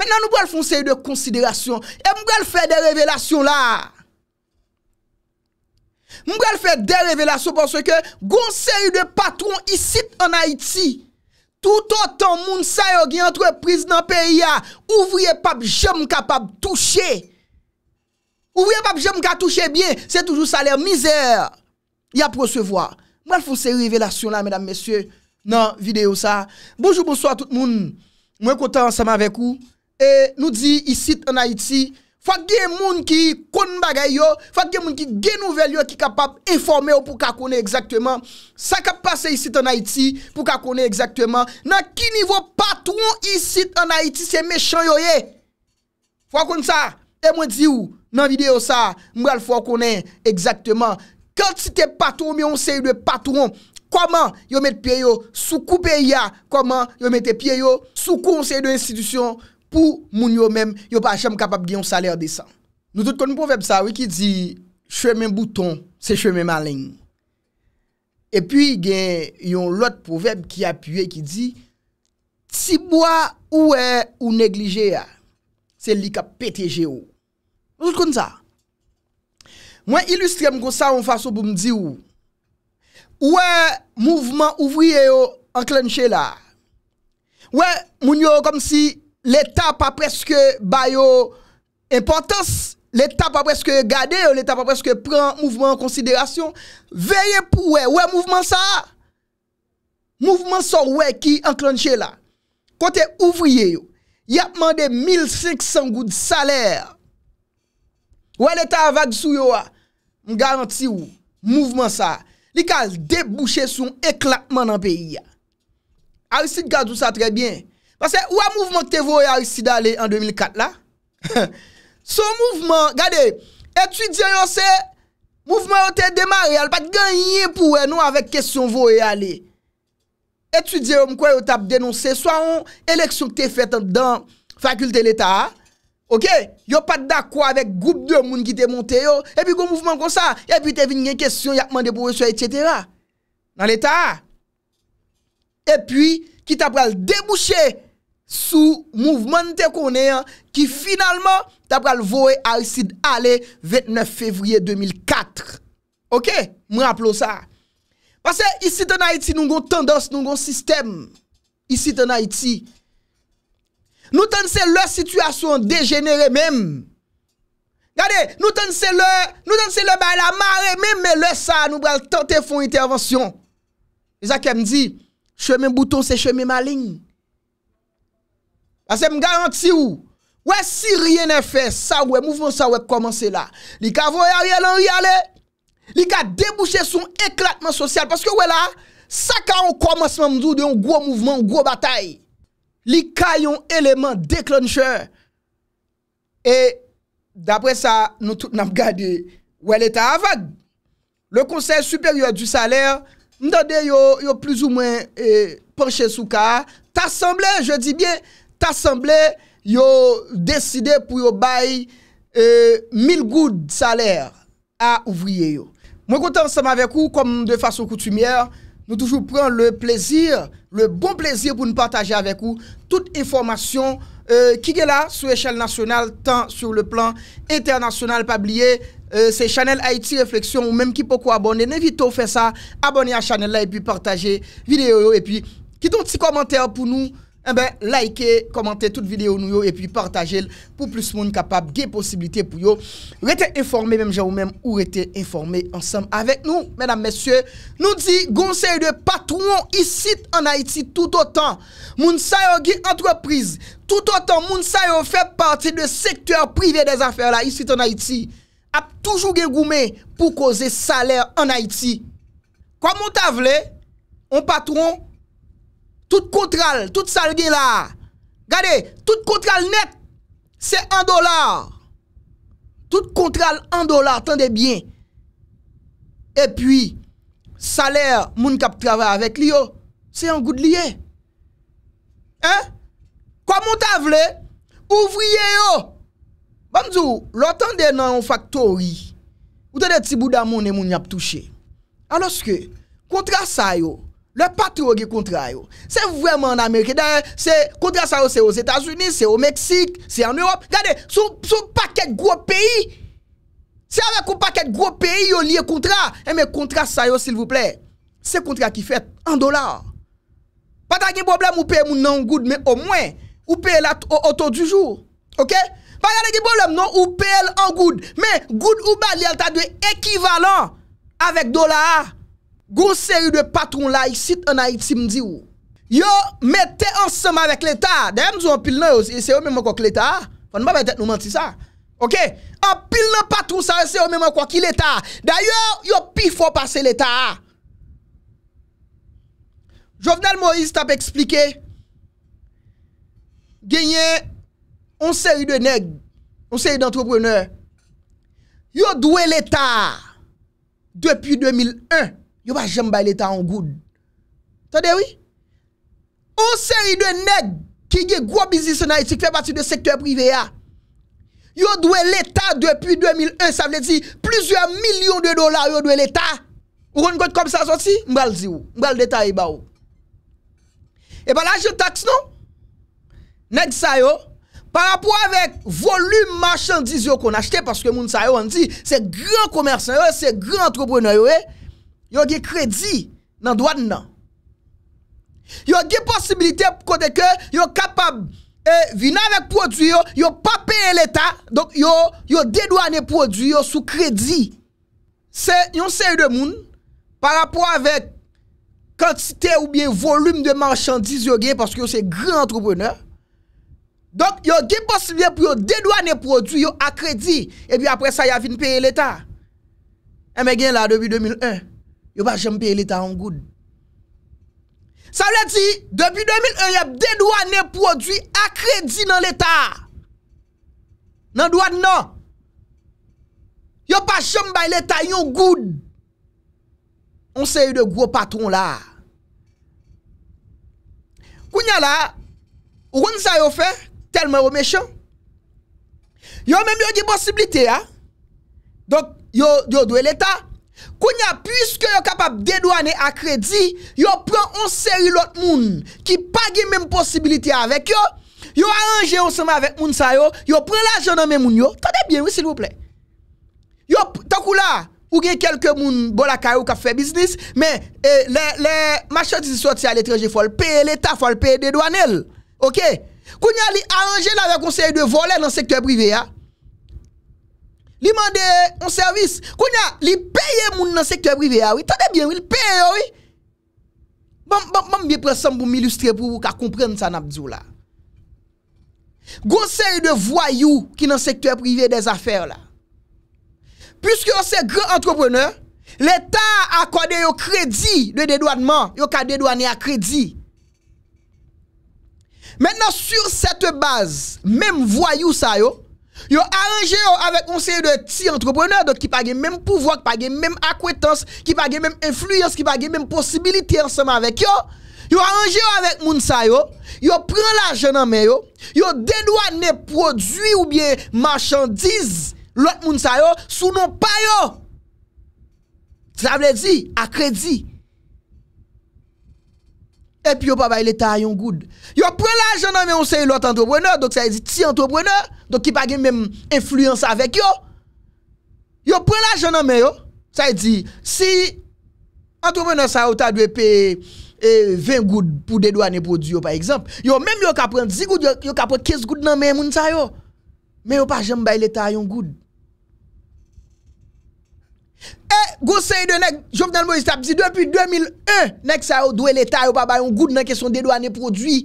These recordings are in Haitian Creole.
Men nan nou brel fonseri de konsiderasyon. E mbrel fè de revelasyon la. Mbrel fè de revelasyon pwanswe ke gonseri de patron isit an Haiti. Tout an tan moun sayo gen antreprise nan periya. Ouvriye pap jem kapab touche. Ouvriye pap jem kapab touche bien. Se toujou sa lè mizer. Ya pwosevoa. Mbrel fonseri de revelasyon la menam mesye nan video sa. Bonjour, bonsoir tout moun. Mwen konta ansama vek ou. E nou di isit an Haiti, fwa gen moun ki kon bagay yo, fwa gen moun ki gen nouvel yo ki kapap informe yo pou kakone exactweman, sa kapase isit an Haiti pou kakone exactweman, nan ki nivou patron isit an Haiti se mechan yo ye, fwa kon sa, e mwen di ou nan video sa, mwen al fwa konen exactweman, kal ti te patron mi yon sey de patron, koman yo mette piye yo, sou koupe ya, koman yo mette piye yo, sou koupe yon sey de institusyon, pou moun yo mèm yo pa chèm kapap gen yon salèr desan. Nou dout konn pouveb sa, wè ki di, chèmè m bouton, se chèmè m alèng. E pi gen yon lot pouveb ki apye, ki di, si bwa ouè ou neglije ya, se li ka pétéje yo. Nou dout konn sa. Mwen ilustre m kon sa, mwen faso pou m di ou, ouè mouvman ouvriye yo, anklènche la. Ouè moun yo kom si, L'Etat pa preske ba yo Importans L'Etat pa preske gade yo L'Etat ah, pa preske pren mouvment konsiderasyon Veye pou we We mouvment sa Mouvment sa we ki anklanje la Kote ouvriye yo Yapman de 1500 gout saler We l'Etat avag sou yo M garanti yo Mouvment sa Li kal debouche sou Eklatman nan peyi Alisit ah. gadou sa trebyen Pase, ou a mouvment te vouye a usi d'ale en 2004 la? Son mouvment, gade, etu diyon se, mouvment yo te demare al pati ganyen pou we nou avek kesyon vouye ale. Etu diyon mkwen yo tap denonse, soan, eleksyon te fete dan fakulte l'Etat, yo pati d'akwa avek goup de moun ki te monte yo, epi kon mouvment kon sa, epi te vinyen kesyon yakman de pouwe sou etitera, nan l'Etat. Epi, ki tap wale debouche yo, sou mouvmente konen ki finalman ta pral vowe a yisid ale 29 fevriye 2004. Ok, mw rapplo sa. Pase, isi ton Haiti noun goun tendans, noun goun sistem. Isi ton Haiti. Nou tense le sitwasyon degenere mem. Gade, nou tense le, nou tense le ba la mare, mem me le sa, nou pral tante fon intervensyon. Eza kem di, cheme bouton se cheme maligne. Ase m garanti ou, wè si rye nè fè, sa wè, mouvment sa wè komanse la. Li ka voye a rye lan rye ale, li ka debouche son eklatman sosyal, paske wè la, sa ka an komanse man mdou de yon gwo mouvment, yon gwo batay. Li ka yon eleman dekloncheur. E dapre sa, nou tout nam gade, wè lè ta avag. Le konsey superior du salèr, mdade yo, yo plus ou mwen eh, penche sou ka, ta semblè, je di bie, tasemble yo deside pou yo baye euh, mil goud saler a ouvriye yo. Mwen kontan seman avek ou, kom de fason koutumier, nou toujou pren le plezir, le bon plezir pou nou pataje avek ou, tout informasyon ki euh, ge la sou eshal nasyonal, tan sou le plan internasyonal, pa blye euh, se Chanel Haïti Reflexyon ou menm ki pokou abone, nevito fe sa abone a Chanel la e pi pataje videyo yo, e pi ki ton ti komantèr pou nou, Ebe like, komante tout videyo nou yo E pi partaje l pou plus moun kapap Ge posibilite pou yo Ou rete informe menm javou menm Ou rete informe ansam avek nou Menam mesye nou di gonser de patroun Isit an Haiti tout otan Moun sayo gi antreprise Tout otan moun sayo feb parti De sektour privé des afer la Isit an Haiti A toujou ge goume pou koze saler an Haiti Kwa moun ta vle On patroun Tout kontral, tout sal gen la. Gade, tout kontral net. Se en dolar. Tout kontral en dolar, tende bien. E puis, saler moun kap trava avèk li yo. Se yon gout liye. Hein? Kwa moun ta vle? Ouvriye yo. Banzou, lò tende nan yon faktori. Wote de tibou damoun e moun yap touche. Aloske, kontral sa yo. Nè patro gè kontra yo. Se vwèman an Amerikè. Kontra sa yo se yo zétazouni, se yo Meksik, se yo en Europe. Gade, sou pakèk gwo peyi. Se avè kou pakèk gwo peyi yo liye kontra. Eh, e mè kontra sa yo sil vwouple. Se kontra ki fèt an dolar. Patan ki boblem ou pè moun nan goud mè o mwen. Ou pè la o to du jou. Ok? Patan ki boblem nou ou pè l an goud. Mè goud ou balèl ta dwe ekivalant avèk dolar a. Goun se yu de patroun la yi sit anayit si mdi ou. Yo mette ansama vek l'Etat. Daya mzou anpil nan yon se yon mèman kwa ki l'Etat. Fon mba mwen tet nou manti sa. Ok. Anpil nan patroun sa yon se yon mèman kwa ki l'Etat. Daya yo pi fwo pase l'Etat. Jovenel Moïse tap explike. Genye. On se yu de neg. On se yu de antropreneur. Yo dwe l'Etat. Depi 2001. En. Yo pas jamais l'État en good. Attendez oui. On série de nègres qui ont gros business en Haïti qui fait partie du secteur privé a. Ah. Yo doué l'État depuis 2001, ça veut dire plusieurs millions de dollars yo doué l'État. Ou on comme ça sorti, m'bal di ou, m'bal détail ba ou. Et eh ben je taxe non. Nèg sa yo par rapport avec volume marchandises qu'on achète, parce que moun sa yo on dit c'est grand commerçant c'est grand entrepreneur eh. Yon gen kredi nan doan nan. Yon gen posibilite pou kode ke, yon kapab e, vina vek prodwi yon, yon pa peye leta, donk yon dedwa ne prodwi yon sou kredi. Yon se yon demoun, par rapport avek kantite ou bien volume de marchandise yon gen, paske yon se gran antroponeur. Donk yon gen posibilite pou yon dedwa ne prodwi yon akredi, e bi apre sa yon vini peye leta. E me gen la debi 2001. Yo pa jembe l'Etat yon goud. Sa wè di, Depi 2001, Dè dwa ne prodwi akredi nan l'Etat. Nan dwa nan. Yo pa jembe l'Etat yon goud. On se yon de gwo patron la. Kou nyan la, O kon sa yo fe, Telman yo mechon. Yo menm yo di posibilite ya. Donk yo dwe l'Etat. Kounya, pwiske yo kapap dedwane akredi, yo pran onseri lot moun ki pa gen menm posibilite avèk yo, yo aranje osama avèk moun sa yo, yo pran la jounan menm moun yo. Tade bien, oui, s'il vous plaît. Yo, tankou bon la, ou gen kelke moun bol akari ou kap fè biznis, men, le machote si sot si a letreje folpe, l'Etat folpe, dedwane el. Ok? Kounya li aranje la vèk onseri de volè nan sektè privè ya. Li mande yon servis. Konya, li peye moun nan sektore prive ya wè. Tade bien wè, li peye ya wè. Mam biye presem pou m'ilustre pou wè ka komprenne sa nabdjou la. Gonsè yon de voyou ki nan sektore prive des afer la. Piske yon se grand antropreneur, l'Etat akwade yon kredi de dedouanman, yon ka dedouanè a kredi. Mènena sur sete baz, mèm voyou sa yo, Yo aranje yo avèk mounseye de ti antropreneur Kipage mèm pouvo, kipage mèm akwetans Kipage mèm enfluyans, kipage mèm posibilite Ensem avèk yo Yo aranje yo avèk mounsa yo Yo pren la jenan mè yo Yo denwa ne prodwi ou bie Marchandiz Lòt mounsa yo, sou non pa yo Sa vle di Akredi E pi yo pa bay leta a yon goud. Yo pren la jen nan men yon se yon lot antobwene. Dok sa yi di ti antobwene. Dok ki pa gen men influence avek yo. Yo pren la jen nan men yo. Sa yi di si antobwene sa eh, yon ta dwepe 20 goud pou dedwa nepo di yo pa ekzamp. Yo menm yo ka pren 10 goud yo ka pren 15 goud nan men moun sa yo. Men yo pa jen bay leta a yon goud. E go se yi de nek Jom vnen mou yi stapzi Depi 2001 nek sa yo dwe leta yo pa bayon goud Nan kesyon dedwa ne prodwi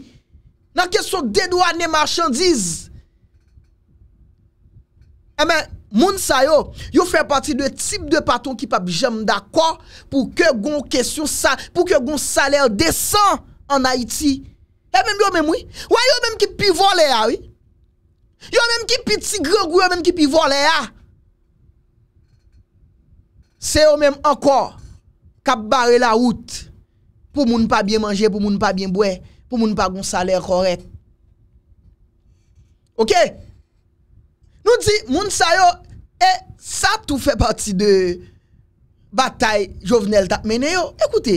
Nan kesyon dedwa ne marchandiz E eh men moun sa yo Yo fe pati de tip de paton ki pap jem da kwa Pou ke gon kesyon sa Pou ke gon saler desan An Haiti E eh men yo men moui Yo men ki pivo le a ah, Yo men ki piti gre gwe Yo men ki pivo le a ah. Se yo menm anko kap bare la wout pou moun pa bie manje, pou moun pa bie mbwe, pou moun pa goun saler korek. Ok? Nou di moun sa yo e sa tou fe pati de batay jovenel ta mene yo. Ekoute,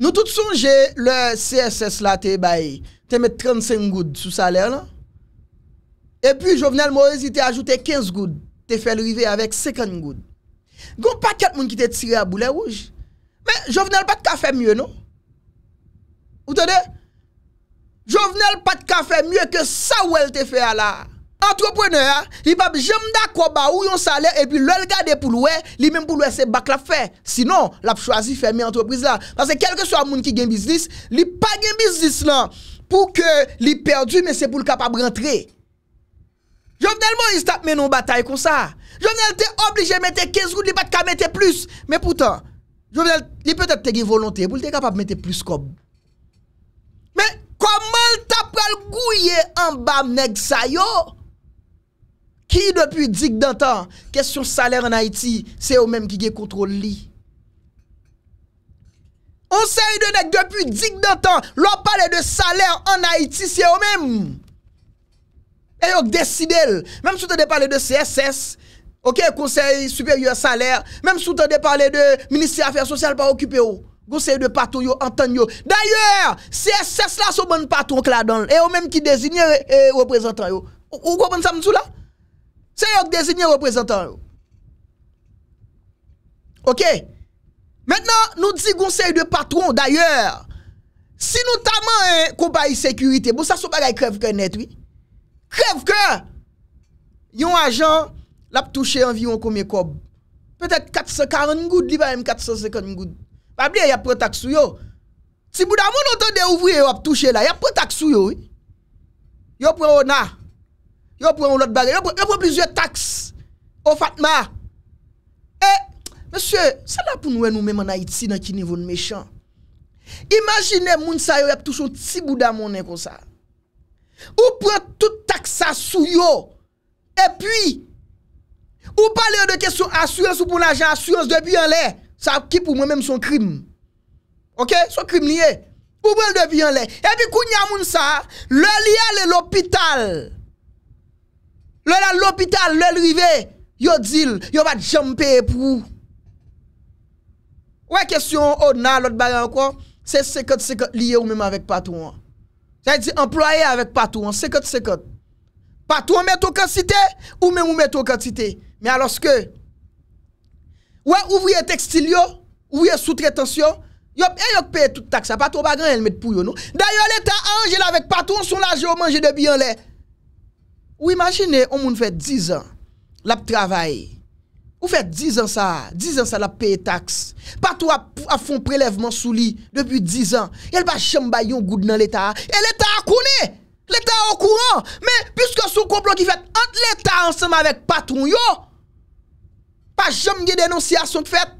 nou tout sonje le CSS la te bay te met 35 goud sou saler la. E pi jovenel mou rezi te ajoute 15 goud te fe lrive avèk 50 goud. Gon pa ket moun ki te tire a boule wouj Men, Jovenel pat ka fe mye nou Ote de non? Jovenel pat ka fe mye Ke sa wèl te fe ala Antropreneur, li pap jemda Kwa ba ou yon salè, epi lèl gade pou louè Li mèm pou louè se bak la fe Sinon, l ap chwazi fe mye antroprize la Pase kelke so a moun ki gen biznis Li pa gen biznis lan Pou ke li perdu, men se pou l kapab rentre Jovenel moun Is tap men nou batay kon sa Jovenel te oblige mette kez gout li pat ka mette plus. Men poutan, li pette te gen volonte, pou li te kapap mette plus kob. Men, koman l tapal gouye anbam neg sa yo? Ki depu dik dantan, kesyon saler an Haiti, se yo menm ki gen kontrol li. On se yon denek depu dik dantan, lor pale de saler an Haiti, se yo menm. E yo k deside l. Mem sou te de pale de CSS, Ok, conseil supérieur saler, mèm sou tande parle de Ministri Affaires Sociale pa okupè yo, conseil de patron yo, anton yo. D'ayor, se se la sou mèm patron k la don, e yo mèm ki designe euh, euh, reprezentant yo. Ou kon mèm sa mèm sou la? Se yo k designe reprezentant yo. Ok, mètenan nou di conseil de patron, d'ayor, si nou ta mèm kompanyi sekurite, mèm bon, sa sou bagay krev kè netwi, krev kè, yon ajan, l ap touche yon viyon kome kob. Petet 440 ngoud, li ba yon 450 ngoud. Ba bli yon yon pre taks sou yo. Ti bouda moun anton de ouvri yon ap touche la, yon pre taks sou yo. Yon pre yon na. Yon pre yon lot bagay. Yon pre plizye taks o Fatma. E, monsye, sa la pou nou en ou mèman a iti nan ki nivoun mechant. Imajine moun sa yon yon ap touche yon ti bouda moun en kon sa. Ou pre tout taks sa sou yo. E pi... Ou pale yo de kesyon asyons ou pou la jan asyons, debi yon le, sa ki pou mwen menm son krim. Ok, son krim liye. Pou mwen debi yon le. E pi kou nyamoun sa, lè liye lè l'opital. Lè lè l'opital, lè l'rive, yo dil, yo va jompe pou. Wè kesyon oh, ou nan lòt bagan kwa, se sekot sekot liye ou mèm avèk patouan. Jè di employe avèk patouan, sekot sekot. Patouan mèm toukansite, ou mèm mèm toukansite. Men aloske, eh, non? ou e ouvriye tekstil yo, ouvriye soute retensyon, yop, e yop peye tout taksa, patou bagan el met pou yo nou. Dayo l'Etat a anje la vek patou, an son la jo manje debi yon le. Ou imagine, ou moun fè 10 an, la ptravaye. Ou fè 10 an sa, 10 an sa la peye taks. Patou a fon prelevman sou li, debi 10 an. El pa chamba yon goud nan l'Etat. E l'Etat akouni, l'Etat akouni. Men, pwiske sou komplon ki fèt ant l'Etat ansenman vek patou yo, Pa jom nye denonsyasyon ki fet.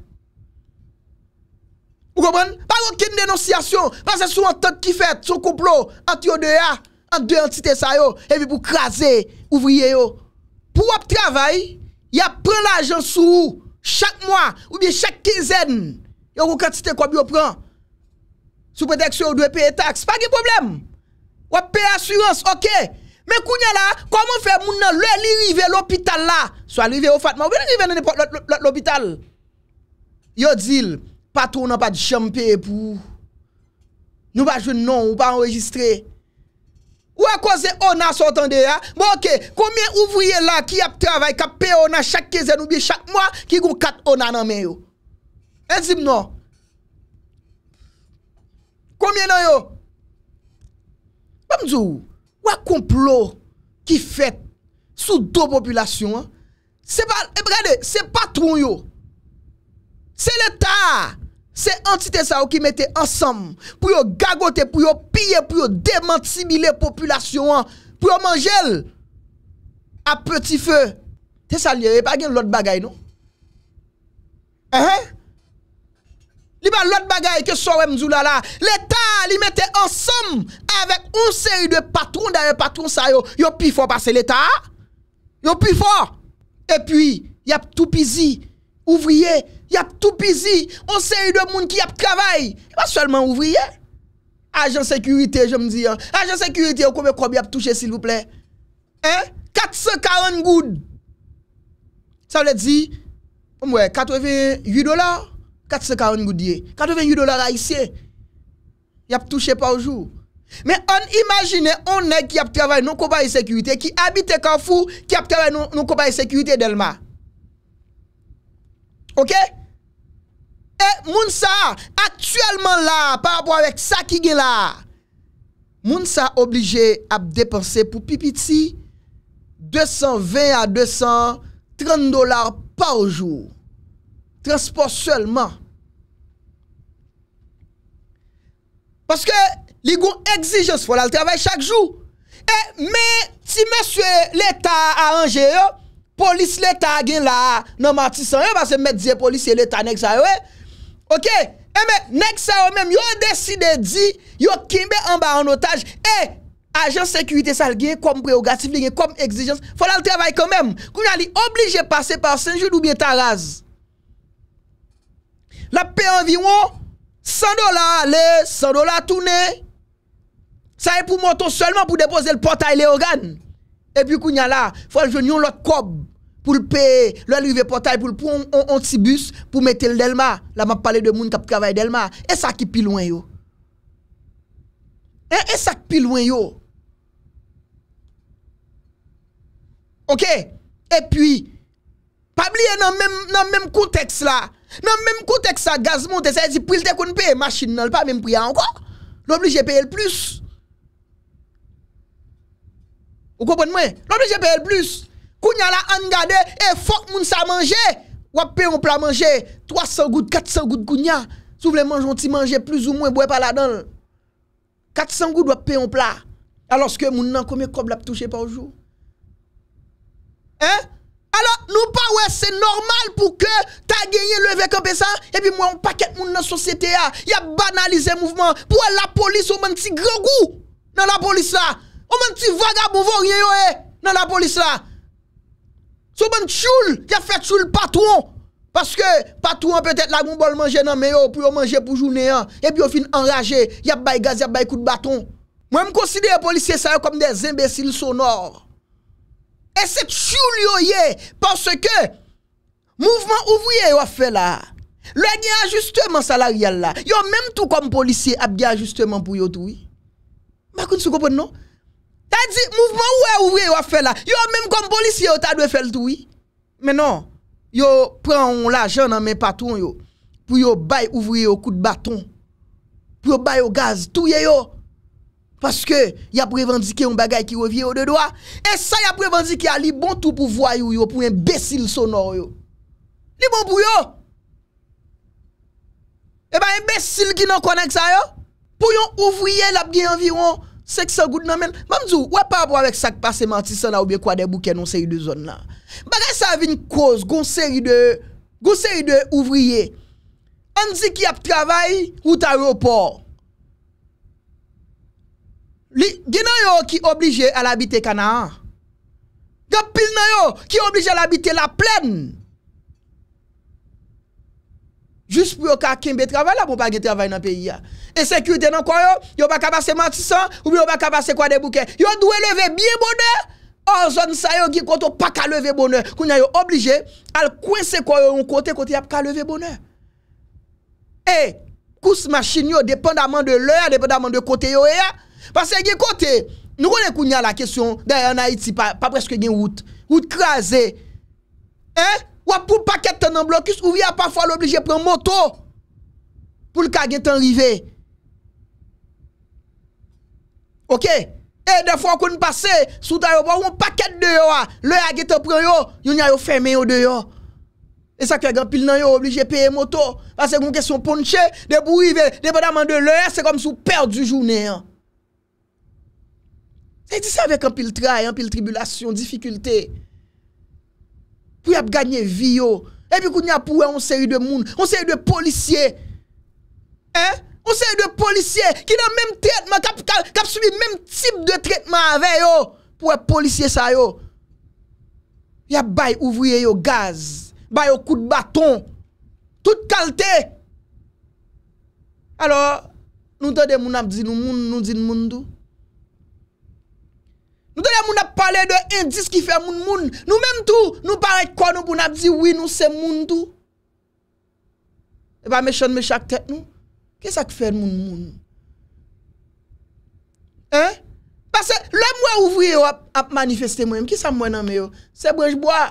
Mou kompon? Pa wakil denonsyasyon. Pan se sou an ton ki fet. Sou kouplo. Ante yo de ya. Ante yo an titen sa yo. E vi pou krasen ouvriye yo. Pou wap travay. Ya pren l'ajen sou ou. Chak mwa. Ou bi chak kinzen. Yo wakil titen kwa bi yo pren. Sou pwedexyo ou dwe pwede tax. Pa ki problem. Wap pwede asyranse. Ok. Ok. Mè kounye la, koman fè moun nan lè li rive l'hôpital la? Swa rive ou fatman, wè li rive l'hôpital? Yo zil, patou nan pa jempe pou. Nou pa jwen non, nou pa enregistre. Ou bon, a kose ona sotande ya? Mwoke, koumye ouvriye la ki ap travay ka pe ona chak keze nou bi chak mwa ki kou kat ona nan men yo? Enzim non? Koumye nan yo? Mwen mzou ou? Wè konplo ki fèt sou do populasyon an? Se pa, e brade, se pa troun yo. Se l'Etat, se entite sa ou ki mette ansam, pou yo gagote, pou yo pye, pou yo dementimile populasyon an, pou yo manjel, a peti fè. Te sa li repagyen l'ot bagay nou? Ehe? Diba lot bagay ke sowe mzou lala. L'Etat li mette ansom avek 11 seri de patroun da yon patroun sa yo. Yon pi fwa pase l'Etat. Yon pi fwa. E pi, yap tou pizi. Ouvriye, yap tou pizi. 11 seri de moun ki yap kravay. Yon pa solman ouvriye. Ajan sekurite, jom zi. Ajan sekurite, yon kome krob yap touche, s'il vous plè. Hein? 440 goud. Sa wè di, kato evi 8 dolar. 440 88 dollars haïtiens. Y a touché par jour. Mais on imagine on est qui a travaillé non compagnie sécurité, qui habite Kafou, qui a travaillé non, combat compagnie sécurité Delma. OK Et Mounsa, actuellement là, par rapport avec ça qui est là, Mounsa obligé à dépenser pour pipiti 220 à 230 dollars par jour. Transport seulement. Paske li goun exijens folal travay chak jou. E, me, ti mè sè l'état a anje yo, polis l'état gen la nomatisan yo, vase mè dize polis l'état nek sa yo, e. Ok, e me, nek sa yo mèm, yo deside di, yo kimbe anba an otaj, e, ajen sekuite sal genye kom preogatif, genye kom exijens, folal travay kon mèm. Koun a li oblije pase par senjou l'oumye taraz. La pe anvi wò, 100 dola le, 100 dola toune. Sa e pou mouton selman pou depose le portay le ogan. E pi kou nyan la, fwa jenyon lòt kob. Pou l'pe, lò l'ive portay pou l'pou, on ti bus pou mette l delma. La ma pale de moun kap kavay delma. E sak pi loin yo. E sak pi loin yo. Ok. E pi, pabliye nan menm konteks la. Nan menm koutèk sa gaz montè, sa yè zi pwil tèkoun pè, machin nan lè pa menm pwè an kouk, lò bli jè pè lè plus. Ou kòpon mwen? Lò bli jè pè lè plus. Kounya la an gade, e fok moun sa manje, wap pè yon plà manje, 300 gout, 400 gout kounya, sou vle manjonti manje plus ou mwen, bwe pala dan. 400 gout wap pè yon plà, alòske moun nan kome kob la p'touche pa wjou. Eh? Eh? alo nou pa wè se normal pou ke ta genye leve ke pe sa epi mwen paket moun nan sosyete ya yap banalize mouvment pou wè la polis wè mwen ti gregu nan la polis la wè mwen ti vagab mou vò rye yo e nan la polis la sou mwen tchoul, ya fè tchoul patron paske patron petèt la moun bol manje nan me yo pou yo manje pou jou neyan epi yo fin enraje, yap bay gaz, yap bay kout baton mwen m konsideye polisye sa yo kom des imbesil sonor Esepsyon yoye Porske Mouvment ouvriye yoye fe la Lwenye ajustemen salaryal la Yoye menm tou konm polisye Abye ajustemen pou yoye toui Makoun sou kopon nou? Ta di mouvment yoye ouvriye yoye fe la Yoye menm konm polisye yoye ta dwe fel toui Menon Yoye pren yon la jen nan men patoun yoye Pou yoye bay ouvriye yoye kou de baton Pou yoye bay yoye gaz Touye yoye Paske, y ap revandike yon bagay ki revye yo de doa. E sa y ap revandike a li bon tou pou vwayo yo, pou yon besil sonor yo. Li bon pou yo? E ba yon besil ki nan konen ksa yo? Pou yon ouvriye lap gen yon viron, seksyon gout nan men. Mamdou, wè pa wap wap wèk sak pa seman ti sa nan wèk wade bouken yon seri de zon nan. Bagay sa avi yon koz, goun seri de ouvriye. Anzik y ap travay, wout aropor. Li genan yo ki oblige al abite kanan. Gap pil nan yo ki oblige al abite la plen. Jus pou yo ka kimbet kava la pou pa gete avay nan peyi ya. E sekurite nan kwa yo, yo pa kabase mantisan ou yo pa kabase kwa de bouken. Yo dwe leve biye boner, an zon sa yo ki kontou pa ka leve boner. Kou nyan yo oblige al kwen se kwa yo yon kote kote yap ka leve boner. E kous machin yo depen daman de lor, depen daman de kote yo e ya. Pase gen kote, nou kone koun ya la kesyon, dayan na iti, pa preske gen wout, wout krasi, eh, wapou paket tanan blokis, ou ya pafwa l'oblije pren moto, pou l'ka gen tanrive. Ok? Eh, defwa koun pase, sou ta ah. yo ba woun paket deyo a, l'e a gen tan pren yo, yon ya yo ferme yo deyo. E sa kwen gen pil nan yo, oblije peye moto, pase gen kwen kesyon ponche, debou ive, debou daman de l'e, se kom sou per du jounen an. Se ti sa vek anpil trai, anpil tribulasyon, difikulte. Pou yap ganyen vi yo. E pi kou nyap pou wey an seri de moun, an seri de polisye. An? An seri de polisye ki nan menm tretman kap subi menm tip de tretman ave yo pou wey polisye sa yo. Yap bay ouvri yo gaz. Bay yo kout baton. Tout kalte. Alo, nou tade moun ap zin nou moun, nou zin moun dou. Nou donè moun ap pale de indis ki fè moun moun. Nou mèm tou, nou pare kwa nou pou nap di oui nou se moun tou. E pa me chan me chak tet nou. Kè sa ki fè moun moun? Hè? Pase, lè mwen ouvwe yo ap manifeste mwen, kè sa mwen nanme yo? Se bwenj bwa?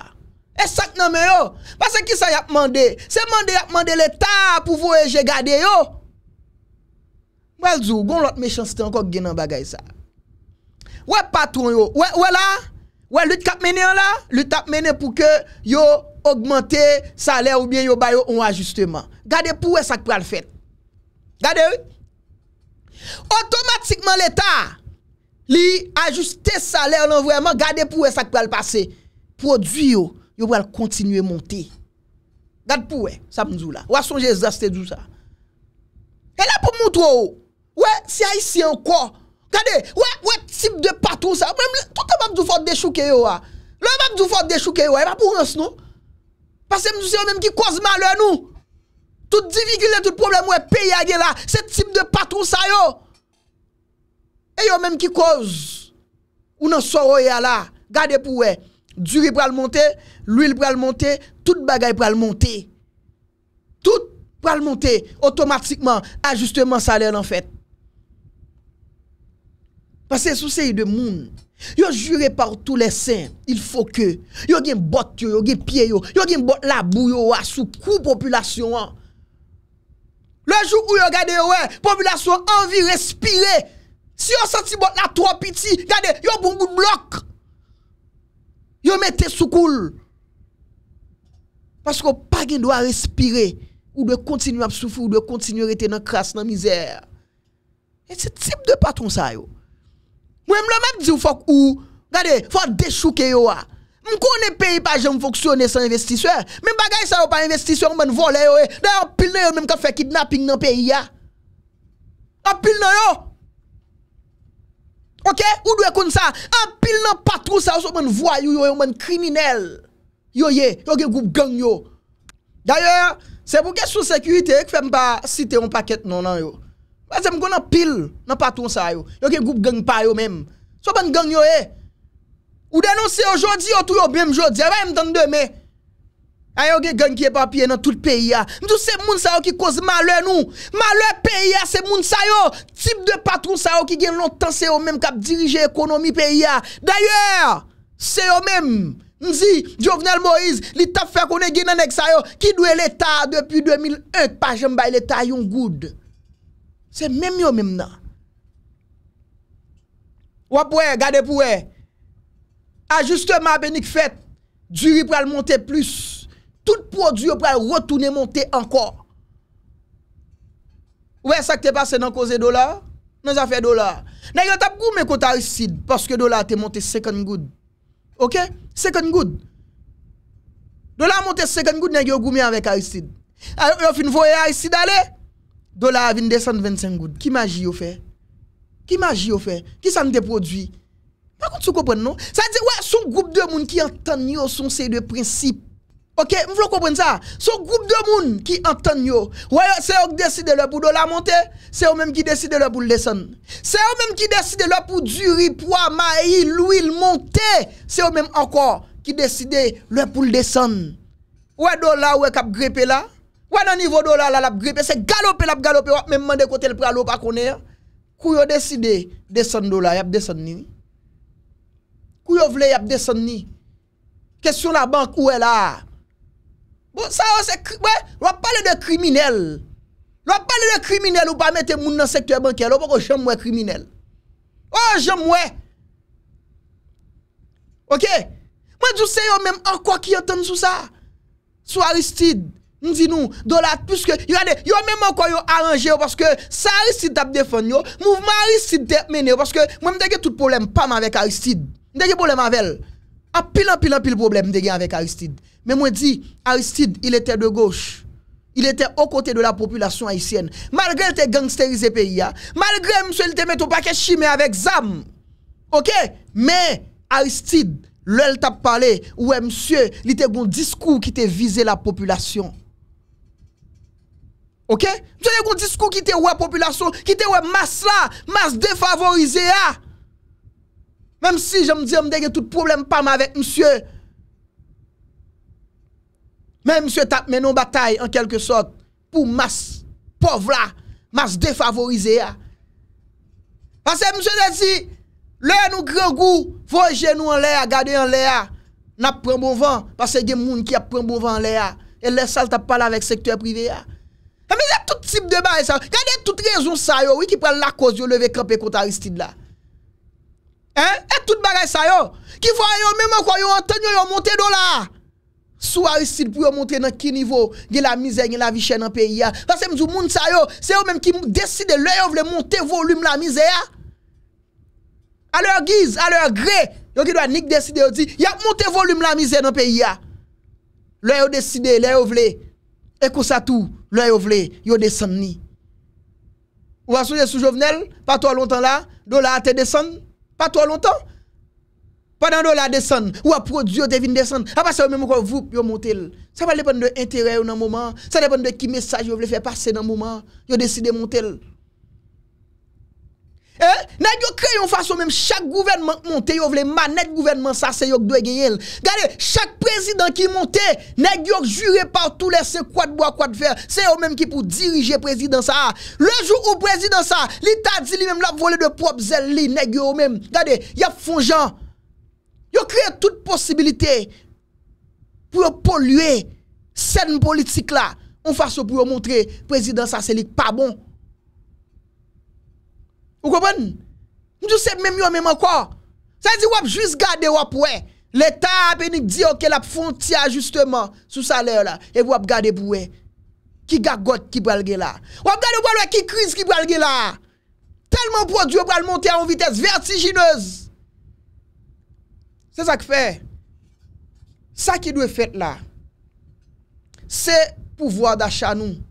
E sak nanme yo? Pase, kè sa yap mande? Se mande, yap mande le ta pou vou e jè gade yo? Mwen zou, goun lot me chan siten anko gen nan bagay sa. Wè patron yo, wè wè la, wè lout kap mènen la, lout kap mènen pou ke yo augmente salè ou bien yo bayo on ajustèman. Gade pou wè sak pwè al fèt. Gade wè. Otomatikman l'Etat li ajustè salè ou l'envouyèman, gade pou wè sak pwè al passe. Produ yo, yo wè al kontinuè montè. Gade pou wè, sa mzou la. Wè sonje zaste djou sa. E la pou mout wè ou. Wè si a yisi an kwa. Gade, wè, wè tip de patrou sa Mèm lè, toutè mèm djou fòt de chouke yo wè ah. Lè mèm djou fòt de chouke yo wè, mèm pou rons nou Pase mèm djou se yo mèm ki koz malè nou Tout difficult, tout problem, wè, peyage la Se tip de patrou sa yo E yo mèm ki koz Ou nan soroye oh, la Gade pou wè, djuri pral monte, l'ouil pral monte, tout bagay pral monte Tout pral monte, otomatikman, ajustement sa lè nan fèt Pase sou se yi de moun Yo jure par tout le sen Yo gen bot yo, yo gen pie yo Yo gen bot la bou yo Soukou populasyon Le jou ou yo gade Populasyon anvi respire Si yo santi bot la tropiti Gade yo bon gout blok Yo mette soukoul Pase ko pa gen do a respire Ou do kontinu ap soufou Ou do kontinu rete nan kras nan mizer E se tip de patron sa yo Mwen m lom ap dizi ou fok ou, gade, fok dechouke yo a. M konen peyi pa jen m foksyone san investisyon. Men bagay sa yo pa investisyon, mwen vole yo e. Daye, apil nan yo menm ka fe kidnapping nan peyi ya. Apil nan yo. Ok, ou dwe kon sa? Apil nan patrou sa yo, so mwen voa yo yo, mwen kriminel. Yo ye, yo ge goup gang yo. Daye, se mwen gen sou sekurite, e kwen m pa site yon paket nan yo. A zem gwa nan pil nan patron sa yo. Yo gen goup gang pa yo menm. So ban gang yo e. Ou denon se yo jodi, yo tou eh, eh, yo menm jodi. A va yon tan de me. A yo gen gang ki e pa piye nan tout peyi ya. Mdou se moun sa yo ki kouz male nou. Male peyi ya se moun sa yo. Tip de patron sa yo ki gen lontan se yo menm kap dirije ekonomi peyi ya. Danyer, se yo menm. Mzi, Jovenel Moise, li ta fè konen genan ek sa yo. Ki dwe leta depi 2001, pa jen bay leta yon goud. Se mèm yo mèm nan. Wap wè, gade pou wè. A juste mè a benik fèt. Duri pou al monte plus. Tout prodjou pou al rotounen monte ankor. Wè sa k te passe nan koze do la? Nan ja fè do la. Nan yo tap goumè kout a risid. Paske do la te monte second good. Ok? Second good. Do la monte second good nan yo goumè avèk a risid. A yo fin voye a risid alè. dollar vient descendre 25 gouttes. Qui magie au fait Qui magie au fait Qui ça déproduit produit Par contre, tu comprends non Ça veut dire ouais, son groupe de monde qui entend yo son ces deux principes. OK, vous voulez comprendre ça Son groupe de monde qui entend yo. Ouais, c'est eux qui décident le pour dollar monter, c'est eux même qui décident le pour le descendre. C'est eux même qui décident le pour riz, poids, maïs, l'huile monter, c'est eux même encore qui décident le pour le descendre. Ouais, dollar ouais cap grepé là. Kwa nan nivou do la, la ap gripe, se galope, la ap galope, wap men mande kote l pralo pa kone ya. Kou yo deside, desan do la, yap desan ni. Kou yo vle yap desan ni. Kesyon la bank, ou e la? Bon, sa yo se, wè, lwa pale de kriminel. Lwa pale de kriminel, ou pa mette moun nan sektoy bankyè, lwa pou kon jom wè kriminel. Ou jom wè. Ok? Mwen jose yo menm, an kwa ki yon ten sou sa? Sou Aristide. Ndi nou, do la, pwiske, yon menman kwayo aranje yo, pwiske, sa Aristide tap defon yo, mouvman Aristide te mene yo, pwiske, mwen mdegye tout problem, pam, avek Aristide. Mdegye problem avel. A ah, pilan, pilan, pil problem mdegye avek Aristide. Men mwen di, Aristide, il ete de goche. Il ete okote de la populasyon Haitienne. Malgre el te gangsterize peyi ya. Malgre, mswe, el te meto pake shime avek zam. Ok? Men, Aristide, lel tap pale, ou mswe, li te bon diskou ki te vize la populasyon. Mse de kon diskou ki te wè populasyon Ki te wè mas la Mas defavorize ya ah. Mem si jom diye mdegye tout problem Pam avèk mse Men mse tap menon batay en kelke sot Pou mas pov la Mas defavorize ya ah. Pase mse de si Le nou kren gou Voje nou an le ya Gade an le ya Na pren bon van Pase gen moun ki a pren bon van an le ya E le sal tapal avèk sektwè privè ya ah. tout tip de bagay sa yo, gade tout rezon sa yo wiki pren la koz yo leve krepe konta Aristide la e tout bagay sa yo ki fwa yo mèman kwa yo antenyo yo monte do la sou Aristide pou yo monte nan ki nivou ge la mize, ge la viche nan peyi ya tasè mzou moun sa yo, se yo mèm ki deside lè yo vle monte volume la mize ya alè yo giz, alè yo gre yon ki do anik deside yo di, ya monte volume la mize nan peyi ya lè yo deside, lè yo vle Et comme ça tout, là vous voulez, vous descend Ou va soulever sous Jovenel, pas trop longtemps là, dollar te descend, pas trop longtemps. Pendant dollar descend, ou a produit devine descend. Après ah, ça même vous yo monter. Ça va dépendre de intérêt dans moment, ça dépend de qui message vous voulez faire passer dans le moment. décidez décidé monter. Eh? Nèk yo kre yon fason mèm chak gouvenman monte yo vle manèk gouvenman sa se yon dwege yel Gade chak prezidant ki monte nèk yo jure par tou lese kwa dbo a kwa dfer Se yon mèm ki pou dirije prezidant sa Le jou ou prezidant sa li ta di li mèm la vole de prop zèl li nèk yo mèm Gade yap fonjan Yo kre tout posibilite Pou yo pollue Sen politik la On fason pou yo montre prezidant sa se lik pa bon Ou kompon? Mdou sep mèm yo mèman kwa? Sa e zi wap juz gade wap wè. L'Etat apenik diyo ke la fon tia justeman. Sou sa lèw la. E wap gade bwè. Ki gagot ki bralge la. Wap gade wap wè ki kriz ki bralge la. Telman prodjou wap wè al montè an vitèz vertiginez. Se sa k fè. Sa ki dwe fèt la. Se pouvoi da chanoun.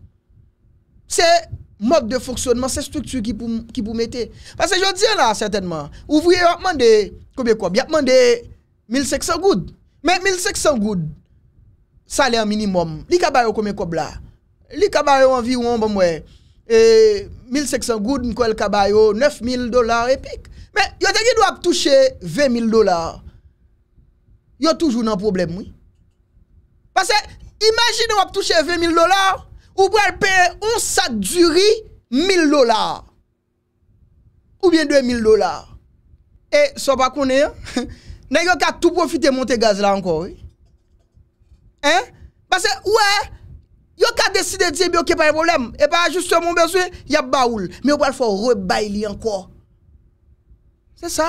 Se pouvoi. mode de fonctionnement, ces structures qui vous qui mettre. Parce que je dis là, certainement, ouvrier a demandé combien quoi? Il a demandé 1500 gouttes. Mais 1500 gouttes, salaire minimum, il a combien de là? vie a environ, bon, ouais, 1500 gouttes, il 9 9000 dollars et pique. Mais vous doit toucher 20 000 dollars. Yon toujours un problème, oui. Parce que, imaginez, on avez toucher 20 000 dollars. Ou pou el pere 11 sak djuri, 1000 dolar. Ou bien 2000 dolar. E, so pa konen, nan yo ka tout profite monte gaz la anko. Eh? Pase, wè, yo ka deside diye, bi ok, pa yon problem, e pa ajuste moun bezwe, yab baoul. Mi yo pou el fò rebay li anko. Se sa.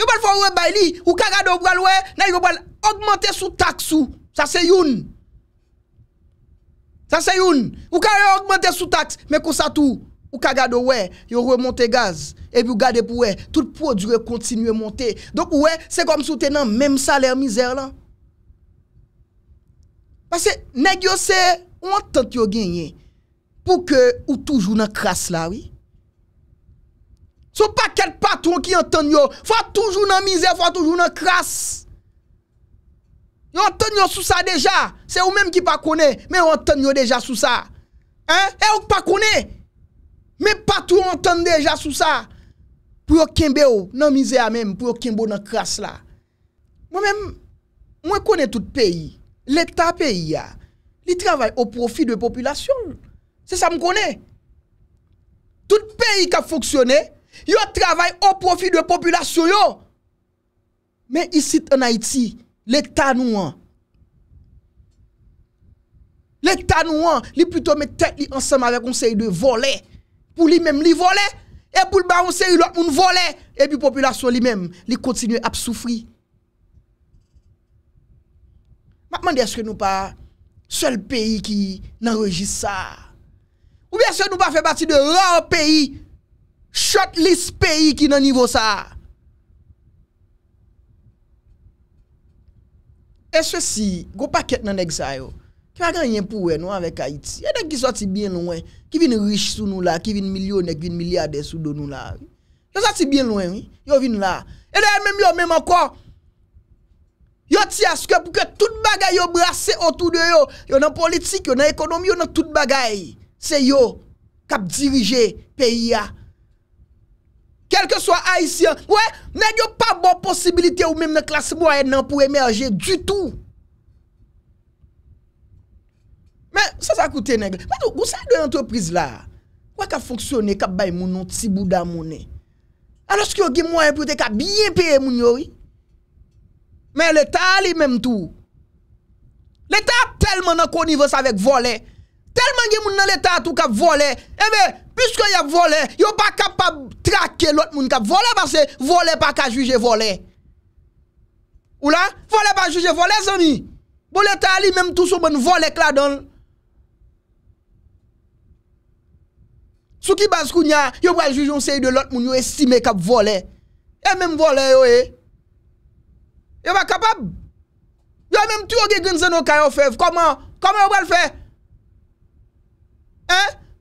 Yo pou el fò rebay li, ou ka gade yo pou el wè, nan yo pou el augmente sou taksou. Sa se youn. Sa se youn, ou ka yon augmente sou taks, men konsa tou, ou ka gado wey, yon remonte gaz, epi ou gade pou wey, tout prodjure kontinue monte. Donk wey, se kom soute nan menm saler mizer la. Pase negyo se, ou an tante yo genye, pou ke ou toujou nan kras la wey. Sou pa kel patron ki an tante yo, fwa toujou nan mizer, fwa toujou nan kras. Yo anton yo sou sa deja. Se ou menm ki pa konen. Men anton yo deja sou sa. E ou pa konen. Men patrou anton deja sou sa. Pou yo kenbe ou nan mize a menm. Pou yo kenbe ou nan kras la. Mwen konen tout peyi. Lepta peyi ya. Li travay o profi de popilasyon. Se sa m konen. Tout peyi ka foksyone. Yo travay o profi de popilasyon yo. Men isit an Haiti. L'Etat nou an L'Etat nou an Li pluto me tek li ansam avek On se yi de vole Pou li mem li vole E pou l'ba on se yi lò On vole E pi populasyon li mem Li kontinu ap soufri Ma mande eske nou pa Sòl peyi ki nan rejisa Ou bien se nou pa fè bati de rò peyi Shot list peyi ki nan nivo sa Eswe si, gwo paket nan dek sa yo, kwa kan yen pou we nou avek a iti. E dek ki sotibien lwen, ki vin rich sou nou la, ki vin milyone, ki vin milyade sou dou nou la. Sotibien lwen, yo vin la. E dek menm yo menm akwa, yo tia skwe pwke tout bagay yo brase otu de yo, yo nan politik, yo nan ekonomi, yo nan tout bagay se yo kap dirije peyi ya. kelke swa Haitian, wè, men yo pa bo posibilite ou men mè klasi mwen an nan pou emerje, du tou. Men, sa sa koute nè, men, mwen sa yon entreprise la, wè ka foksyone, ka bay moun nan tibou da mounen, an wè skyo gen mwen mwen pote, ka biye peye moun yori, men lè ta li men mwen tou, lè ta telman nan konivese avek volè, Kalman gen moun nan leta atou kap vole, e eh be, piske yon vole, yon pa kapab trake lot moun kap vole, parce vole pa ka juje vole. Ola, vole pa juje vole zami. Bo leta ali menm tou sou bon vole kladon. Sou ki bas kounya, yon brel jujyon sey de lot moun yon estime kap vole. E menm vole yon e. Eh. Yon pa kapab. Yon menm tou yo gen gen zeno kaya fev. Koman? Koman yon brel fev?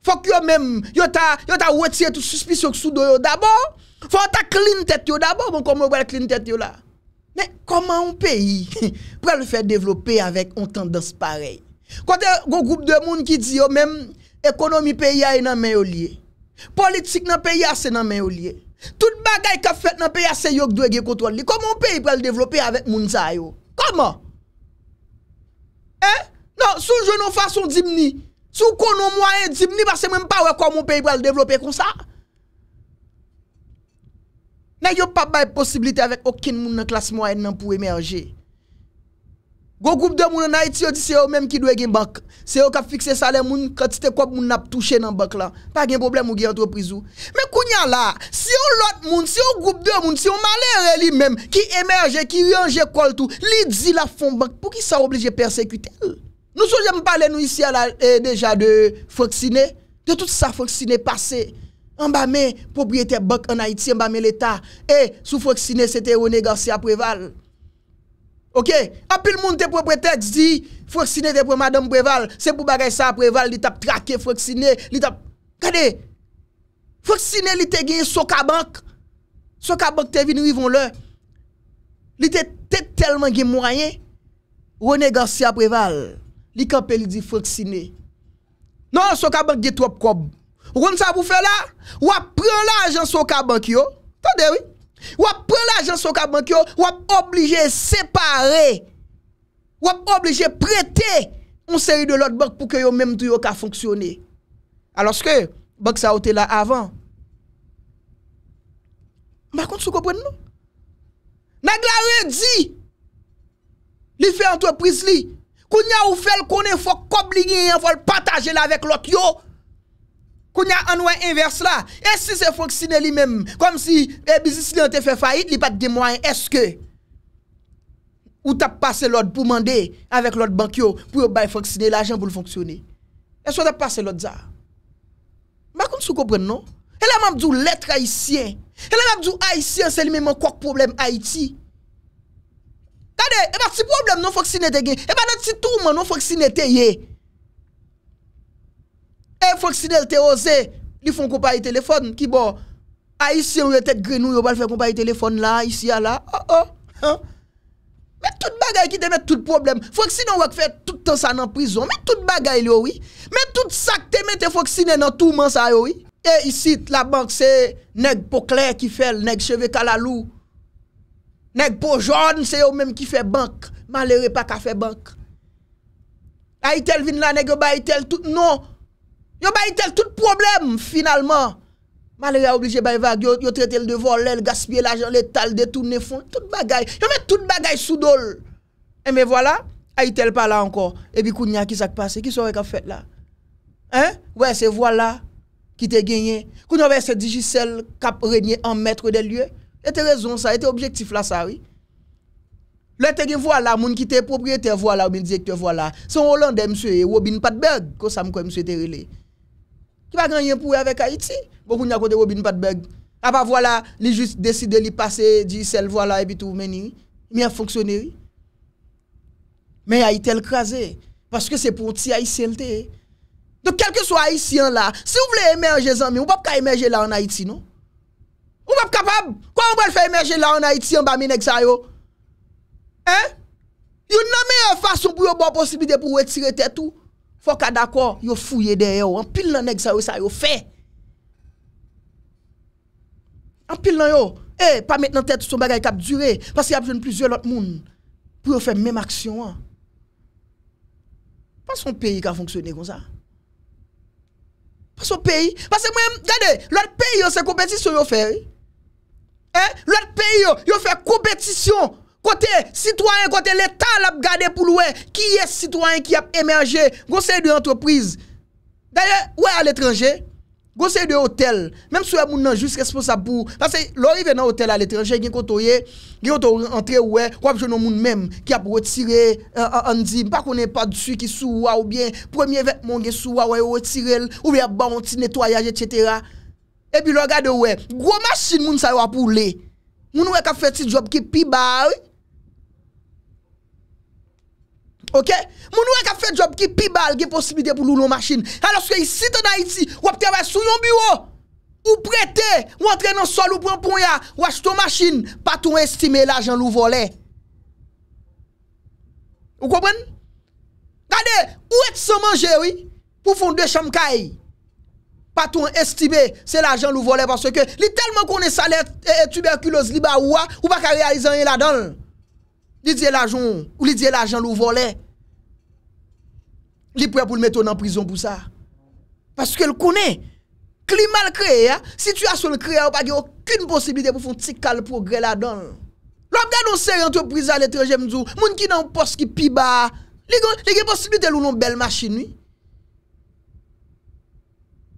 Fok yo menm yo ta wetye tout suspis yo ksou do yo dabo. Fok yo ta klintet bon, yo dabo mwen komon wèl klintet yo la. Mè, koman ou peyi pou el fè devlopè avèk ontendos parey? Kote, gwo goup de moun ki di yo menm ekonomi peyi aye nan men yo liye. Politik nan peyi ase nan men yo liye. Tout bagay ka fèt nan peyi ase yo kdwe ge kouton liye. Koman ou peyi pou el devlopè avèk moun zay yo? Koman? Eh? Non, sou jounou fason dimni. Sou konon mwaen di mni basè mwen pa wè kwa moun peyi pou al devlopè kon sa. Nè yon pa bay posibilite avèk okin moun nan klas mwaen nan pou emerje. Gou goup de moun nan iti yo di se yo mèm ki dwe gen bak. Se yo ka fikse sale moun katite kwa moun ap touche nan bak la. Pa gen problem moun gen anto prizou. Mè kounyan la, se yo lot moun, se yo goup de moun, se yo malère li mèm ki emerje, ki rianje kol tou. Li di la fon bak pou ki sa oblije persekwite lè. Nou sou jeme pale nou isi alal, eh, deja de Foksine, de tout sa Foksine Pase, ambame Propriete bok an Haiti, ambame l'Etat Eh, sou Foksine, se te renegansi apreval Ok Apil moun te propretek, zi Foksine te pre madame preval Se pou bagay sa apreval, li tap trake Foksine Li tap, kade Foksine li te gen Sokabank Sokabank te vi nou yivon le Li te Tetelman gen mwanyen Renegansi apreval li kape li di foksine. Nan, sou ka bank get wap kob. Woun sa wou fe la? Wap pren la ajan sou ka bank yo. Tande wè? Wap pren la ajan sou ka bank yo. Wap oblije separe. Wap oblije prete moun seri de lot bank pou ke yo menm di yo ka fonksyone. Aloske, bank sa wote la avan. Mwen kont sou kopwen nou? Nan glare di li fe antwopris li Kou nya ou fèl konen fòk kobligyen yon fòl pataje la vek lot yo? Kou nya anwen inverse la? E si se fòksine li menm, kom si e bizis li ante fè fayit, li pat de mwayen, eske? Ou tap pase lot pou mande avèk lot bank yo pou yo bay fòksine la jen pou l'fonksyone? E so tap pase lot za? Bakoun sou kopren nou? Elèman bdou letre Haitien, elèman bdou Haitien se li menm an kòk problem Haiti. Tade, e ba ti problem nou foksine te gen, e ba nan ti touman nou foksine te ye. E foksine te ose, li fon kompaye telefon ki bo, a yisi yon rete grenou yo bal fokompaye telefon la, a yisi ya la. Oh, oh, me tout bagay ki te met tout problem, foksine wak fe tout tan sa nan prizon, me tout bagay li owi. Me tout sak te met te foksine nan touman sa yowi. E yisi la bank se neg pokler ki fel, neg cheve kalalou. Nèk pou joun, se yo mèm ki fè bank. Ma lère pa ka fè bank. A itèl vin la, nèk yo ba itèl tout. Non. Yo ba itèl tout problem, finalman. Ma lère a oblige bay vag. Yo tretèl devol, lèl gaspye, l'ajan, l'étal, detoun, nefoun. Tout bagay. Yo mè tout bagay soudol. E mè voilà, a itèl pa la ankon. E bi koun ya ki sak pase. Ki sorè ka fèt la? Hein? Wè se voilà ki te genyen. Koun yo wè se dijisel kap renyen an mètre de lyey. E te rezon sa, e te objektif la sa wi. Le te gen vwa la, moun ki te propriete vwa la, ou men diye ki te vwa la. San Hollande, mswe, Robin Patberg, kosan mkwen mswe te rile. Ki pa gen yon pouwe avek Haiti. Mwokou bon, nyakote Robin Patberg. A pa vwa la, li jist deside li pase, di sel vwa la, e bitou meni. Men ya fonksyoneri. Men ya ite lkaze. Paske se pou ti a yiselti e. Dok kelke so a yisyan la, se ou vle emerje zan, mwen wap ka emerje la an Haiti nou. Ou wèp kapab? Kwa ou wèl fèy mèjè la an a iti an bami nèk sa yo? Eh? You nan mèy yo fason pou yo bò posibide pou wetire tè tout? Fòk a dakò, yo fouye dè yo. An pil nan nèk sa yo, sa yo fè. An pil nan yo. Eh, pa mèt nan tè tout son bagay kapdure. Pasè y apjoun plizye lòt moun. Pou yo fè mèm aksyon an. Pasè yon peyi ka fonksyonè kon sa. Pasè yon peyi. Pasè mèy, gade, lòt peyi yo se kompetit se yo fèy. Eh, Lòt peyi yo, yo fè kompetisyon, kote, sitwanyen kote, lè tal ap gade pou lwè, kiye sitwanyen ki ap emerje, gosey de entreprise. Dèye, wè al etranje, gosey de hotel, mèm sou wè moun nan jous responsabou, tasè lòri vè nan hotel al etranje, gen koto ye, gen koto entre wè, wap jounon moun mèm, ki ap wotire, an di, mpa konè pa dussi ki sou waw bien, premye vetmon gen sou waw, wè wotirel, wè ap ban woti bon netwayaj, etc., E bi lo gade we, gwo masin moun sa yo apou le. Moun wè ka fè ti job ki pi bal. Ok? Moun wè ka fè job ki pi bal ge posibite pou lou lon masin. Ha loske yi sito na iti, wap te wè sou yon biwo. Ou prete, ou antre nan sol ou pren pon ya. Ou ashton masin, patoun estime l'ajan lou vole. Ou kopwen? Gade, ou eti se manje, oui? Ou fonde chamkayi? Patoun estibe se la jan lou vole Paske li telman konen salet eh, eh, Tuberkuloz li ba oua Ou pa ka realizan yon la don Li diye la jan lou vole Li pre pou l meto nan prison pou sa Paske l konen Klimal kre ya Sityasyon kre ya ou pa ge okun posibilite Pou fon tikal progre la don Lopde anonseri anto prizal etre jemdou Moun ki nan pos ki pi ba Li gen posibilite lounon bel machini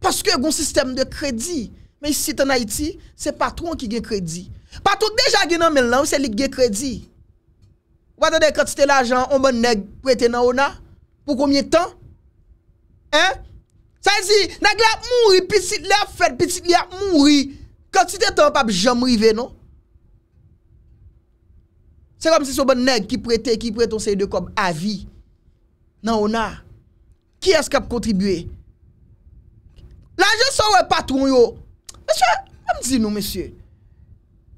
Paske yon goun sistem de kredi. Men yisi tan Haiti, se patron ki gen kredi. Patron deja gen nan men lan, se lik gen kredi. Wadade, katite l'ajan, on bon neg prete nan ona? Pou komye tan? Hein? Sa yon si, neg li ap mouri, pitit li ap fed, pitit li ap mouri. Katite tan, pap jam rive, non? Se kom si sou bon neg ki prete, ki prete on se yon de kom avi. Nan ona, ki eske ap kontribuye? L'anjen sa ou e patron yo. Non, meseye, a m zi nou meseye.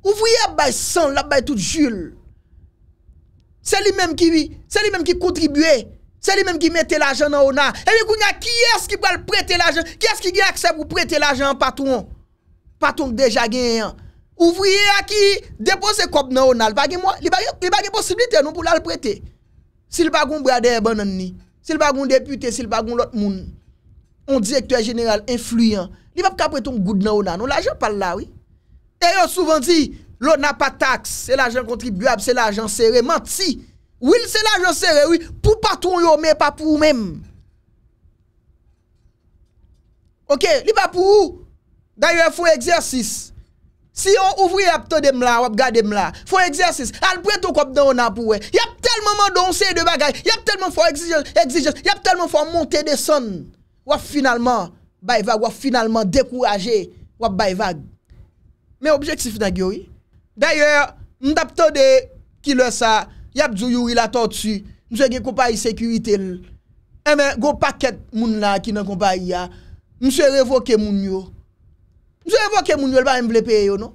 Ouvriye bay san, la bay tout jule. Se li menm ki contribuye. Se li menm ki mette l'anjen nan ou nan. E li kounya ki esk ki pou al prete l'anjen. Ki esk ki gen aksep ou prete l'anjen patron. Patron ki deja gen yon. Ouvriye a ki depose kop nan ou nan. Li bagi posibilite nou pou lal prete. Si l bagon brade e banan ni. Si l bagon depute, si l bagon lot mouni. On dièk tè genèral, influyen. Li wap kapwè ton goud nan ou nan. Non l'ajan pal la, oui. E yo souvan di, lò nan pa taks, se l'ajan kontribuab, se l'ajan serè, manti. Ouil se l'ajan serè, oui, pou patron yo, men pa pou ou men. Ok, li wap pou ou? Da yo fò exercis. Si yo ouvri ap tè dem la, wap gade dem la, fò exercis, alpwè ton kapwè nan ou nan pou we. Yap telman man donse de bagay, yap telman fò exijens, yap telman fò monte de sonn. Wap finalman baivag, wap finalman dekouraje wap baivag. Men objektif nan gyo yi. Danyer, mdap tonde ki lè sa, yap zou yu yi la ton tsu, mse gen kompayi sekurite lè. Emen, gwo paket moun la ki nan kompayi ya, mse revoke moun yo. Mse revoke moun yo, lè pa mwen ble peye yo, non?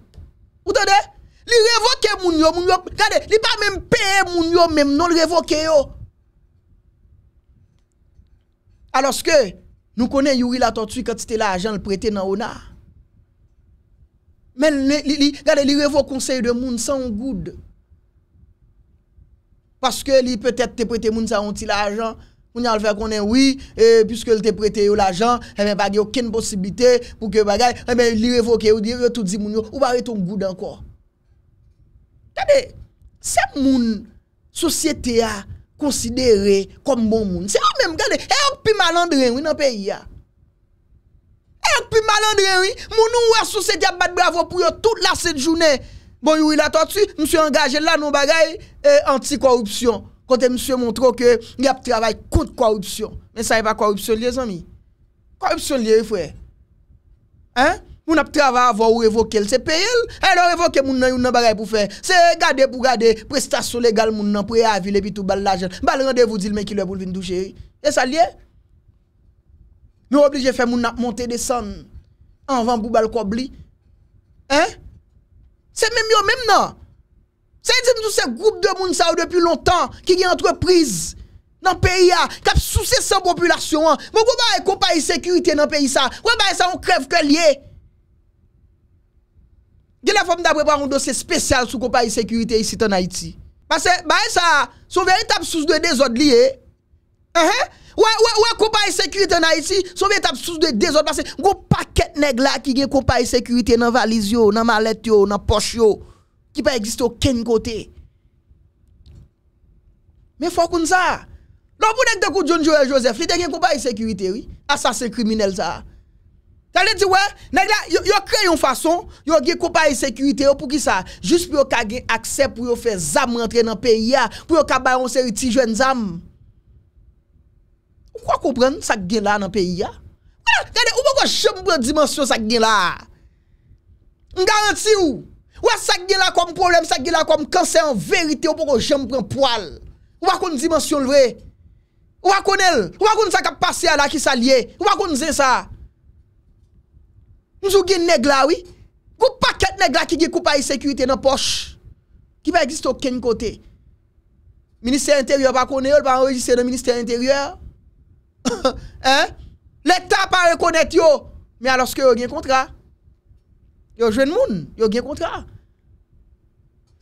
O tonde? Li revoke moun yo, moun yo, kade, li pa mwen peye moun yo, men non revoke yo. Alos ke, Nou konen yu wi la ton twi kat ti te la ajan l prete nan ou na. Men li revok konsey de moun san ou goud. Paske li petet te prete moun sa yon ti la ajan. Moun yal ve konen wii, piske l te prete yo la ajan, mwen bagi yo ken posibite pou ke bagay, mwen li revoke yo, li revok tout di moun yo, ou bari ton goud anko. Kade, se moun, sosyete ya, konsidere kom bon moun. Se an menm gade, e ak pi malandren wè nan peyi ya. Ah. E ak pi malandren wè, moun nou wè sou se di ap bat bravo pou yo tout la set jounè. Bon, yowil atot si, msè angaje la nou bagay, euh, anti korupsyon. Kote msè montro ke, nge ap travay kout korupsyon. Men sa e pa korupsyon liye zan mi? Korupsyon liye fwe. An? An? Moun ap trava avwa ou revoke el se peye el. El eh, ou revoke moun nan yon nan bagay pou fe. Se gade pou gade prestasyon legal moun nan pou e avile pi tou bal la jen. Bal randevou di l men ki lè bou vin dou cheri. E sa liye? Moun oblije fè moun nan monte desan anvan bou bal kobli. Eh? Se mèmyo mèm nan. Se yedim nou se group de moun sa ou depi lontan ki gen entreprise nan peye ya. Kap sou se sa populasyon an. Moun kouba e kompa e sekurite nan peye sa. Kouba e sa ou krev krelye. Gye la fòm dapwe pa yon dosè spesyal sou kopayi sekurite yi si te na iti. Pase, baye sa, sou vey tap sus dwe de zot li e. Ehe, wè kopayi sekurite na iti, sou vey tap sus dwe de zot. Pase, gwo paket neg la ki gen kopayi sekurite nan valiz yo, nan malet yo, nan poch yo. Ki pa egzist yo ken kote. Me fòkoun sa. Nopou nek dekou John Joel Joseph, li te gen kopayi sekurite yi. A sa se kriminel sa a. Gade di we, negla, yo krey yon fason, yo ge kopayi sekurite yo pou ki sa, jist pou yo ka gen aksep pou yo fe zam rentre nan peyi ya, pou yo ka bayon seri ti jwen zam. Ou wakopren sak gen la nan peyi ya? Gade, ou wakon jem pou yon dimensyon sak gen la? M garanti ou? Ou wakon sak gen la kom problem, sak gen la kom kansen verite, ou wakon jem pou yon poal? Ou wakon dimensyon lwe? Ou wakon el? Ou wakon sak ap pase ala ki sa liye? Ou wakon zen sa? Mzou gen negla, oui? Gou paket negla ki gen koupayi sekurite nan poch. Ki pa egzist ou ken kote. Ministèr intèryor pa kone yo, l pa an rejise nan ministèr intèryor. L etat pa rekonet yo, men aloske yo gen kontra. Yo jwen moun, yo gen kontra.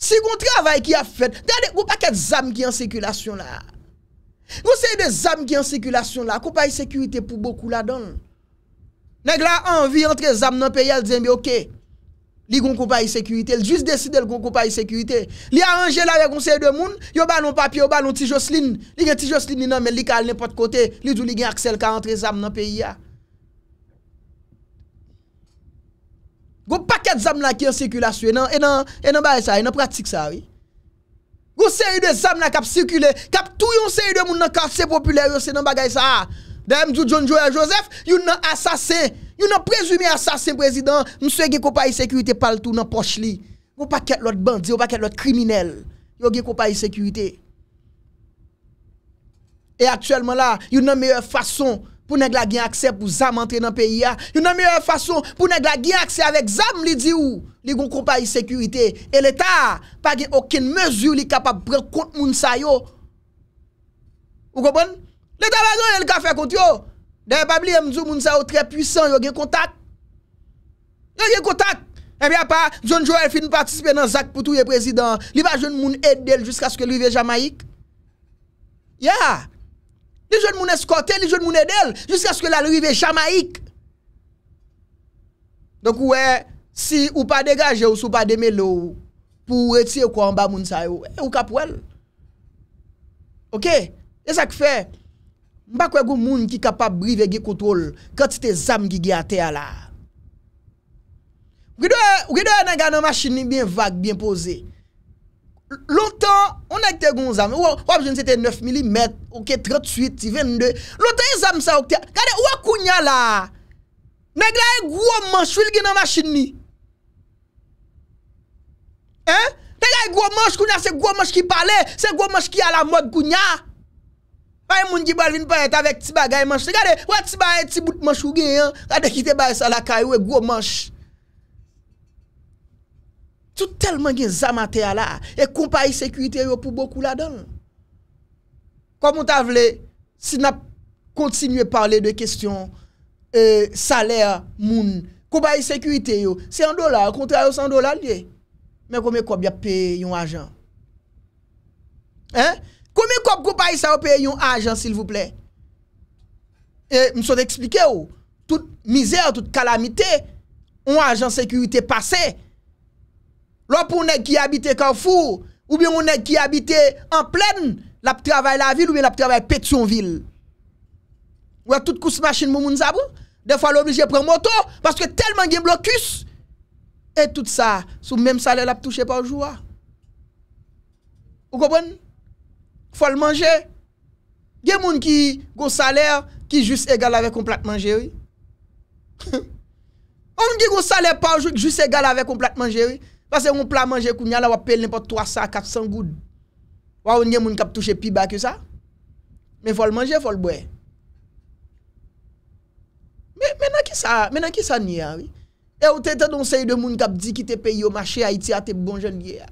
Si kontra va e ki a fèt, gou paket zam gen sekurasyon la. Gou sey de zam gen sekurasyon la, koupayi sekurite pou boku la don. Nèk la anvi entre zam nan peya, l diyen bi ok. Li goun koupa yi sekurite, l jis deside l goun koupa yi sekurite. Li aranje la ve goun seri de moun, yoban yon papi, yoban yon tijoslin. Li gen tijoslin ni nanmen, li ka al nipot kote, li doun li gen aksel ka entre zam nan peya. Goun paket zam la ki yon sekur la su, e nan e e ba yi sa, e nan pratik sa. Goun seri de zam la kap sirkule, kap tou yon seri de moun nan kase popule, yon seri nan bagay sa a. Ah. Dèm djou Djon Djon Joseph, yon nan asasen. Yon nan prezume asasen, prezident. Mse ge kopayi sekurite pal tou nan poch li. Wou pa ket lout bandi, wou pa ket lout kriminel. Yon ge kopayi sekurite. Et aktuelman la, yon nan meyo fason pou neg la gen akse pou zam antre nan peyi ya. Yon nan meyo fason pou neg la gen akse avek zam li di ou. Li gon kopayi sekurite. Et l'Etat pa gen okin mezu li kapap bre kont moun sa yo. Ou gobon? Lè ta bagan yè lè ka fè kont yo. Dè yè pabli yè mzou moun sa yo trè pwisan yò gen kontak. Yò gen kontak. Mè e bè a pa, John Joel fin patispe nan Zak Poutouye prezident. Li ba joun moun edel jouskaske l'uive jamaik. Ya. Li joun moun eskote, li joun moun edel jouskaske la l'uive jamaik. Donk wè, si ou pa degaje ou sou pa deme lou, pou eti ou kwa mba moun sa yo, e ou kap wèl. Ok. E sa k fè? Mba kwe goun moun ki kapap brive ge koutol kwen te zanm ki ge ate a la. Ou gido e nè gwa nan machini bin vak, bin pose. Lontan, ou nè gwen te goun zanm, ou wap jen se te 9 mm, ou ke 38, 22, lontan e zanm sa okte a. Gade, ou wakoun ya la. Nè gwa e gwo manch wil gen nan machini. Hè? Nè gwa e gwo manch koun ya, se gwo manch ki pale, se gwo manch ki a la mod koun ya. A yon moun jibal vin pa et avèk ti bagay manche. Ti gade, wè ti bagay ti bout manche ou gen yon. Gade ki te bay salakay wè gwo manche. Toutelman gen zamate ala. E kompayi sekwite yo pou boku la don. Kom moun ta vle, si na kontinye pale de kestyon e, salèr moun, kompayi sekwite yo, 100 dolar, kontra yo 100 dolar liye. Men kome kòbya pe yon ajan. En? Koumi kop kou pa yi sa ou pe yon ajan s'il vous plè? E, msou de eksplike ou? Tout mizer, tout kalamite, ou ajan sekurite pase. Lop ou nek ki abite kaw fou, ou bien ou nek ki abite en plèn, la pou travay la vil ou bien la pou travay pet son vil. Ou ya tout kous machin mou moun zabou, defal oblije pren moto, paske telman gen blokus. E tout sa, sou mèm salè la pou touche pa ou jwa. Ou go bonn? Fòl manje, ge moun ki goun salè, ki jous e gal avè komplat manje wè. O moun ki goun salè pa wè, ki jous e gal avè komplat manje wè. Pase yon plan manje kou nyala wapè lèm pa 300-400 goud. Wawon gen moun kap touche pi bak yo sa. Men fòl manje, fòl bwè. Men an ki sa, men an ki sa ni ya wè. E wote te donse yon moun kap di ki te pe yo ma che a iti a te bon jen li ya.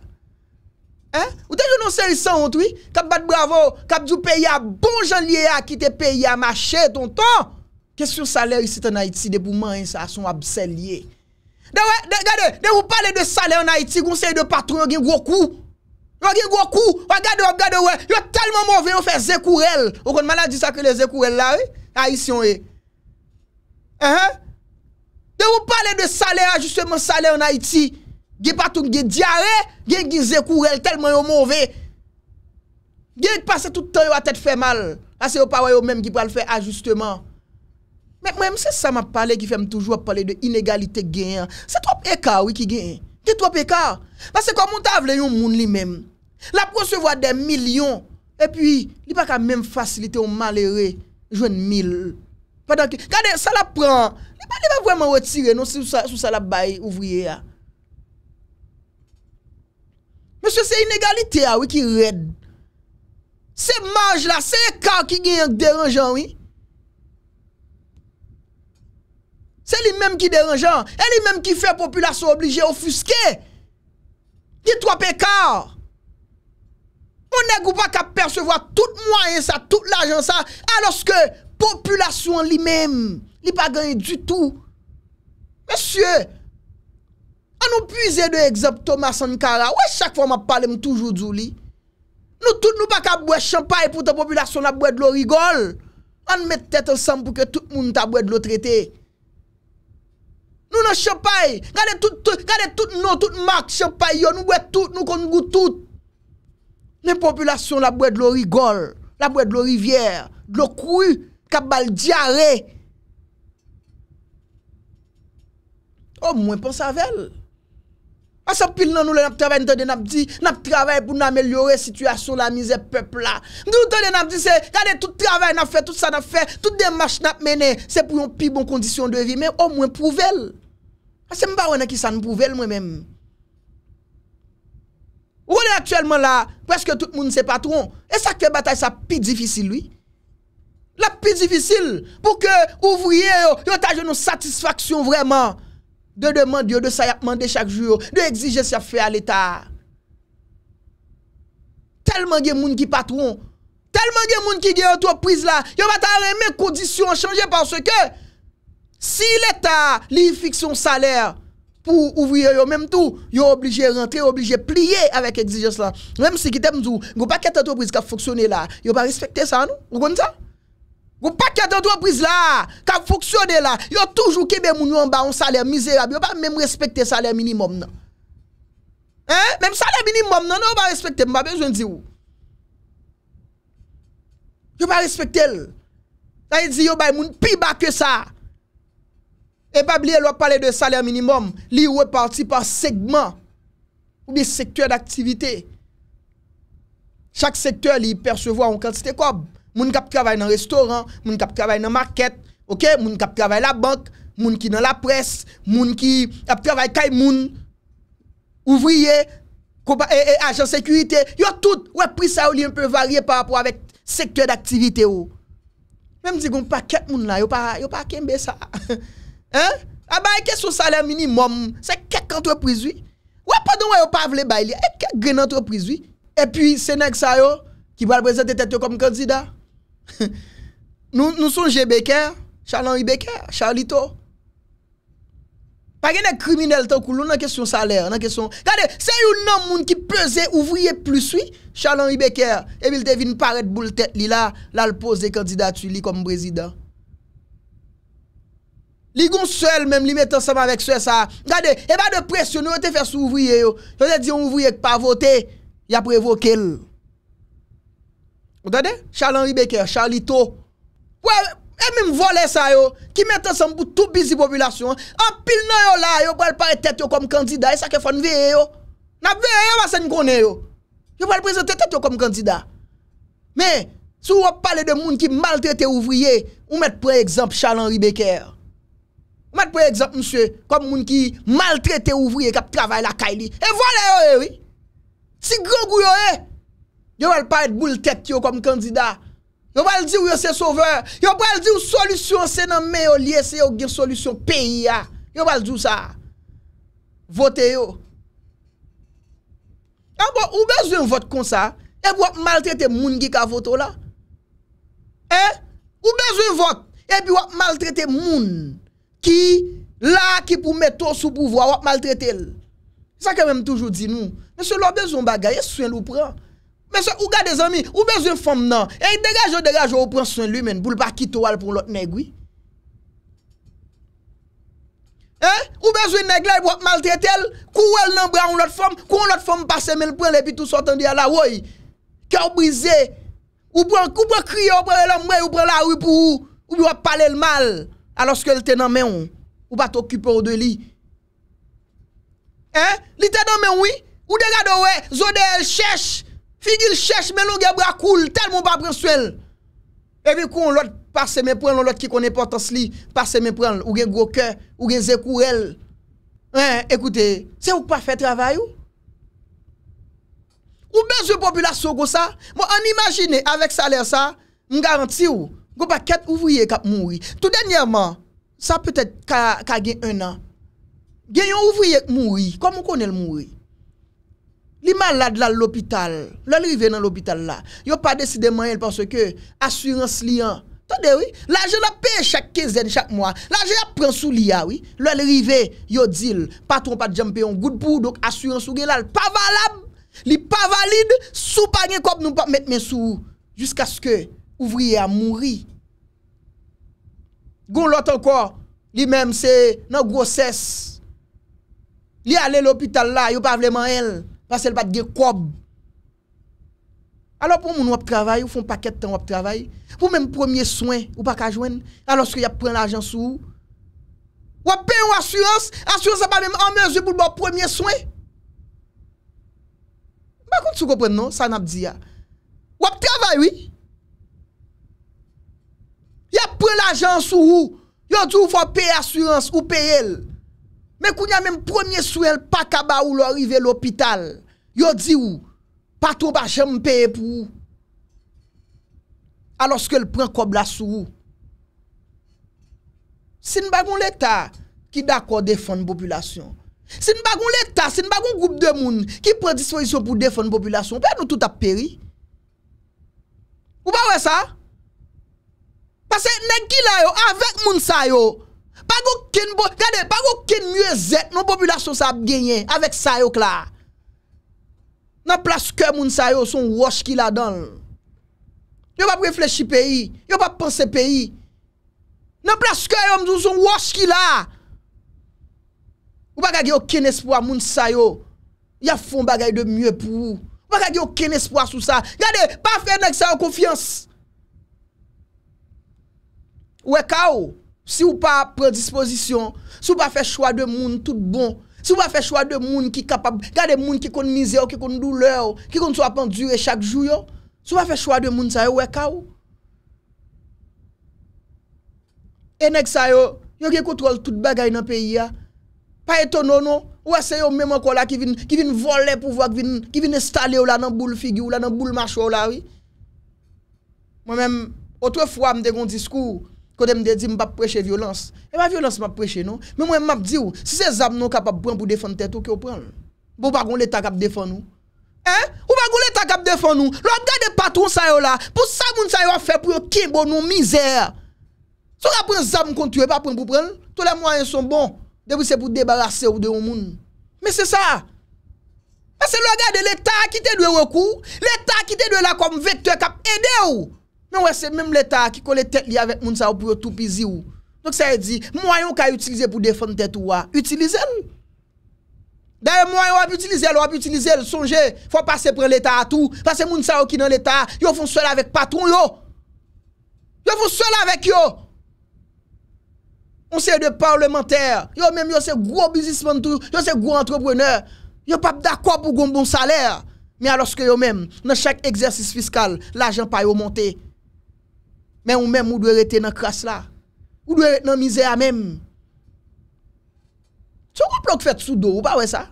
Ou non, te joun an seri san an toui? Kap bat bravo, kap djou peyi a bon jan liye a ki te peyi a mache ton ton. Kè sè yon salèr yon se te naiti de pou man yon se a son absel liye. De wè, de gade, de wou pale de salèr naiti, goun se yon de patrou yon gen gwo kou. Yon gen gwo kou, wè gade, wè gade, wè. Yon telman mò vè yon fè zè kourel. Ou kon man la di sa kè le zè kourel la, wè? A yi si yon wè. A yi? De wou pale de salèr, a jouswè mè salèr naiti. Gè patoun gè diare, gè gè zè kourel telman yo mouvè. Gè yè k'passe toutan yo a tèt fè mal. Ase yo pa wè yo mèm gè pral fè ajustèman. Mè mèm se sa m'a pale ki fèm toujou a pale de inégalite gen. Se trop eka wè ki gen. Se trop eka. Ase komon ta avle yon moun li mèm. La prosevo a den milyon. E pi, li pa ka mèm fasilite yon malere. Jwen mil. Padankè. Gade, sa la pran. Li pa li va vwèm an wè tire nou sou sa la bay ouvriye ya. Monsye, se inegalite a, ah wè ki red. Se manj la, se e ka ki gen yon deranjan, wè. Se li menm ki deranjan, e li menm ki fè populasyon oblige ofuske. Ni 3PK. On ne goupa ka persevoa tout mwa yon sa, tout la yon sa, aloske populasyon li menm li pa gen yon du tout. Monsye, monsye. an nou pwize de egzopt Thomas Sankara we chak fwa ma pale m m'm toujou djou li nou tout nou pa ka bwè chanpay pou te populasyon la bwè dlo rigol an mè tèt an san pou ke tout moun ta bwè dlo trete nou nan chanpay gade tout nou, tout mak chanpay yo nou bwè tout, nou konn gout tout ne populasyon la bwè dlo rigol la bwè dlo rivyer glokou, kabal diare ou mwen pan savel A sa pil nan nou lè nap travè, nou tèdè nap di, nap travè pou nan amèliorè situasyon la mizè pepl la. Nou tèdè nap di se, gade tout travè nap fè, tout sa nap fè, tout demache nap menè, se pou yon pi bon kondisyon de vi men, ou mwen prouvel. A se mba wè nan ki sa nprouvel mwen men. Ou wè lè aktuelman la, pweske tout moun se patron, e sakè batay sa pi difisil lui. La pi difisil, pou ke ouvriye yo, yo taje nou satisfaksyon vreman. De deman diyo, de sayapman de chak jyo, de exige sa fè a l'Etat. Telman gen moun ki patron, telman gen moun ki gen antropriz la, yo batan remen kodisyon chanje panse ke, si l'Etat li fik son salèr pou ouvriyo yo menm tou, yo oblije rentre, yo oblije pliye avèk exige sa. Mèm si ki temzou, yo pa ket antropriz ka foksyone la, yo pa respekte sa an nou, yo kon sa? Ou pa kète anto aprize la, kèm foksyone la, yo toujou kebe moun yo anba an salèr mizèrabi, yo pa mèm respekte salèr minimum nan. Mèm salèr minimum nan, yo pa respekte mba bejwen di ou. Yo pa respekte l. Nan yè di yo bay moun pi ba ke sa. E bab li yo pale de salèr minimum, li ou e parti pa segment, ou bi sektèr d'aktivite. Chak sektèr li percevo an kalcite kob. Moun kap travay nan restoran, moun kap travay nan market, moun kap travay la bank, moun ki nan la pres, moun ki kap travay kay moun, ouvriye, agent sekurite. Yo tout, wè pwisa yo li yon pwè varye pwa wèk sektor d'aktivite yo. Mèm di goun pa ket moun la, yo pa kembe sa. A ba e kes sou salè minimum, se kek antwè pwizwi, wè pa don wè yo pa vle bay li, e kek gren antwè pwizwi. E pwè senèk sa yo, ki wè al prezente tet yo kom kandida. Nou son G. Becker Charles-Henri Becker, Charles Lito Pa genè kriminel tan kou loun nan kesyon salèr Nan kesyon, gade, se yon nan moun ki pese ouvriye pluswi Charles-Henri Becker Emi l te vin paret bou l tèt li la La l pose kandidatou li kom brezida Li goun sel menm li metan seman vek sou e sa Gade, e ba de presyon nou te fes ouvriye yo Chansè di yon ouvriye ki pa vote Ya prevo ke l Ou dade? Charlan Ribecker, Charlito. Ouè, e mèm vole sa yo, ki mette san pou tout bizi populasyon, apil nan yo la yo, pou el pare tete yo kom kandida, e sa ke fon veye yo. Na veye yo, vase n kone yo. Yo pou el prese tete yo kom kandida. Mè, sou wop pale de moun ki maltrete ouvriye, ou mette pre-exemple Charlan Ribecker. Ou mette pre-exemple msue, kom moun ki maltrete ouvriye kap travay la kaili. E vole yo ewi. Eh, Ti grogou yo ewi. Eh. Yo wèl pa et bou l tep yo kom kandida. Yo wèl di wèl se soveur. Yo wèl di wèl solusyon se nan men yo liye se yo gen solusyon peyi ya. Yo wèl di wèl sa. Bon, vote yo. Yo wèl oubezoun vote kon sa. Ebi wèl maltrete moun ki ka voto la. Eh? Oubezoun vote. Ebi wèl maltrete moun. Ki la ki pou meto sou pouvoa wèl maltrete l. Sa kemèm toujou di nou. Mese lò bezoun bagay e swen lou pran. Pese ou gade zami ou bezwen fom nan E yi degaje ou degaje ou pran son lumen Boul pa kitowal pou lot negwi e, Ou bezwen neglay pou e ap maltretel Kou wèl nan bran ou lot fom Kou wèl lot fom pase men pran E pi tout sotan di ala woy Kè ou brize Ou pran kriyo pran elan mwen Ou pran la woy pou ou Ou bi wap pale l mal Aloske l tenan men ou Ou bat okype ou de li e, Li tenan men woy Ou degaje ou wè Zode el chèche Fi gil chèche men nou gebra koul, tel moun ba prinsuel. E vi kou, lout passemè pren, lout ki konè portans li, passemè pren, ou gen gwo kè, ou gen zè kourel. Ekoutè, se wou pa fè travay ou? Ou bezwe populasyon go sa, moun an imagine, avèk salè sa, moun garanti ou, go pa ket ouvriye kap moun ri. Tout denyèman, sa pètè kagè un an, gen yon ouvriye moun ri, kom moun konè l moun ri? Li malade la l'hôpital, lò l'rive nan l'hôpital la, yo pa deside man el panse ke, asurans li an, ton de wè, la jè la pe chak kezen chak mwa, la jè la pren sou li a wè, lò l'rive, yo dil, patron pa djampe yon goud pou, dok asurans sou gen lal, pa valab, li pa valide, sou panye kop nou pa met men sou, jusqu'as ke, ouvri a mouri. Gon lò ton ko, li menm se nan gòses, li ale l'hôpital la, yo pa vleman el, Basel bat ge krob. Alo pou moun wap travay, ou fon paket tan wap travay, pou mèm premier soen, ou pa kajwen, aloske yap pren l'ajans ou ou. Wap pen yon asyans, asyans apal mèm amezye pou l'bò premier soen. Bakoun sou gopren nou, sa nap di ya. Wap travay, oui. Yap pren l'ajans ou ou, yon tou fò pey asyans ou pey el. Wap travay, oui. Mè koun ya mèm premier souèl pa kaba ou lò rive l'opital, yo di ou, paton pa chèm pèye pou ou, alòs ke l'pren kob la sou ou. Sin bagoun l'Etat ki d'akò defon population, sin bagoun l'Etat, sin bagoun goup de moun ki pren dispoisyon pou defon population, pe an nou tout ap peri. Ou ba wè sa? Pase nè gila yo, avèk moun sa yo, Pa go ken bo, gade, pa go ken mye zet non populasyon sa ap genyen avèk sayok la. Nan plaske moun sayo son wosh ki la don. Yo pa brefleshi peyi, yo pa pense peyi. Nan plaske yon mzou son wosh ki la. Ou pa gage yo ken espwa moun sayo. Ya fon bagay de mye pou. Ou pa gage yo ken espwa sou sa. Gade, pa frednek sa yon konfians. Ou e ka ou. Si ou pa pre-disposisyon, si ou pa fe chwa de moun tout bon, si ou pa fe chwa de moun ki kapab, ga de moun ki kon mize ou, ki kon doule ou, ki kon sou apan dure chak jou yo, si ou pa fe chwa de moun sa yo weka ou. Enek sa yo, yo ki kontrol tout bagay nan peyi ya. Pa eto nono, ou se yo mèm an kon la ki vin vole pou vwa, ki vin estale ou la nan boule figi ou la nan boule macho ou la. Mwen mèm, ote fwa mden yon diskou, Kote m eh non? oh, de di m bap preche violans. E m a violans m ap preche nou. Men m wè m ap di ou. Si se zam nou kap ap pran pou defan tetou ki ou pran. Bou bagoun l'Etat kap defan nou. Hein? Ou bagoun l'Etat kap defan nou. Lò gade patrou sa yo la. Pou sa moun sa yo a fe pou yo kin bo nou mizer. Sou ka pran zam kon tuye pa pran pou pran. To la mwa yon son bon. Debou se pou debarase ou de yon moun. Men se sa. Mese lò gade l'Etat akite dwe wè kou. L'Etat akite dwe la kom vekte kap edè ou. Mwen wè se mèm l'Etat ki kole tèt li avèk moun sa ou pou yo tou pizi ou. Nouk sa yè di, mwen yon kwa yon utilize pou defante tèt ou wè, utilize l. Dè yon mwen yon wè pou utilize l, wè pou utilize l, sonje, fwa pase pre l'Etat a tou, pase moun sa ou ki nan l'Etat, yo founsel avèk patron yo. Yo founsel avèk yo. Mounsel de parlementèr, yo mèm yo se gwo bizisman tou, yo se gwo entreprenèr, yo pap d'akwa pou goun bon salèr. Mè alòs ke yo mèm, nan chèk egzersis f Mè ou mèm ou dwe rete nan kras la, ou dwe rete nan mizè a mèm. Sou koplo ki fèt soudo ou pa wè sa?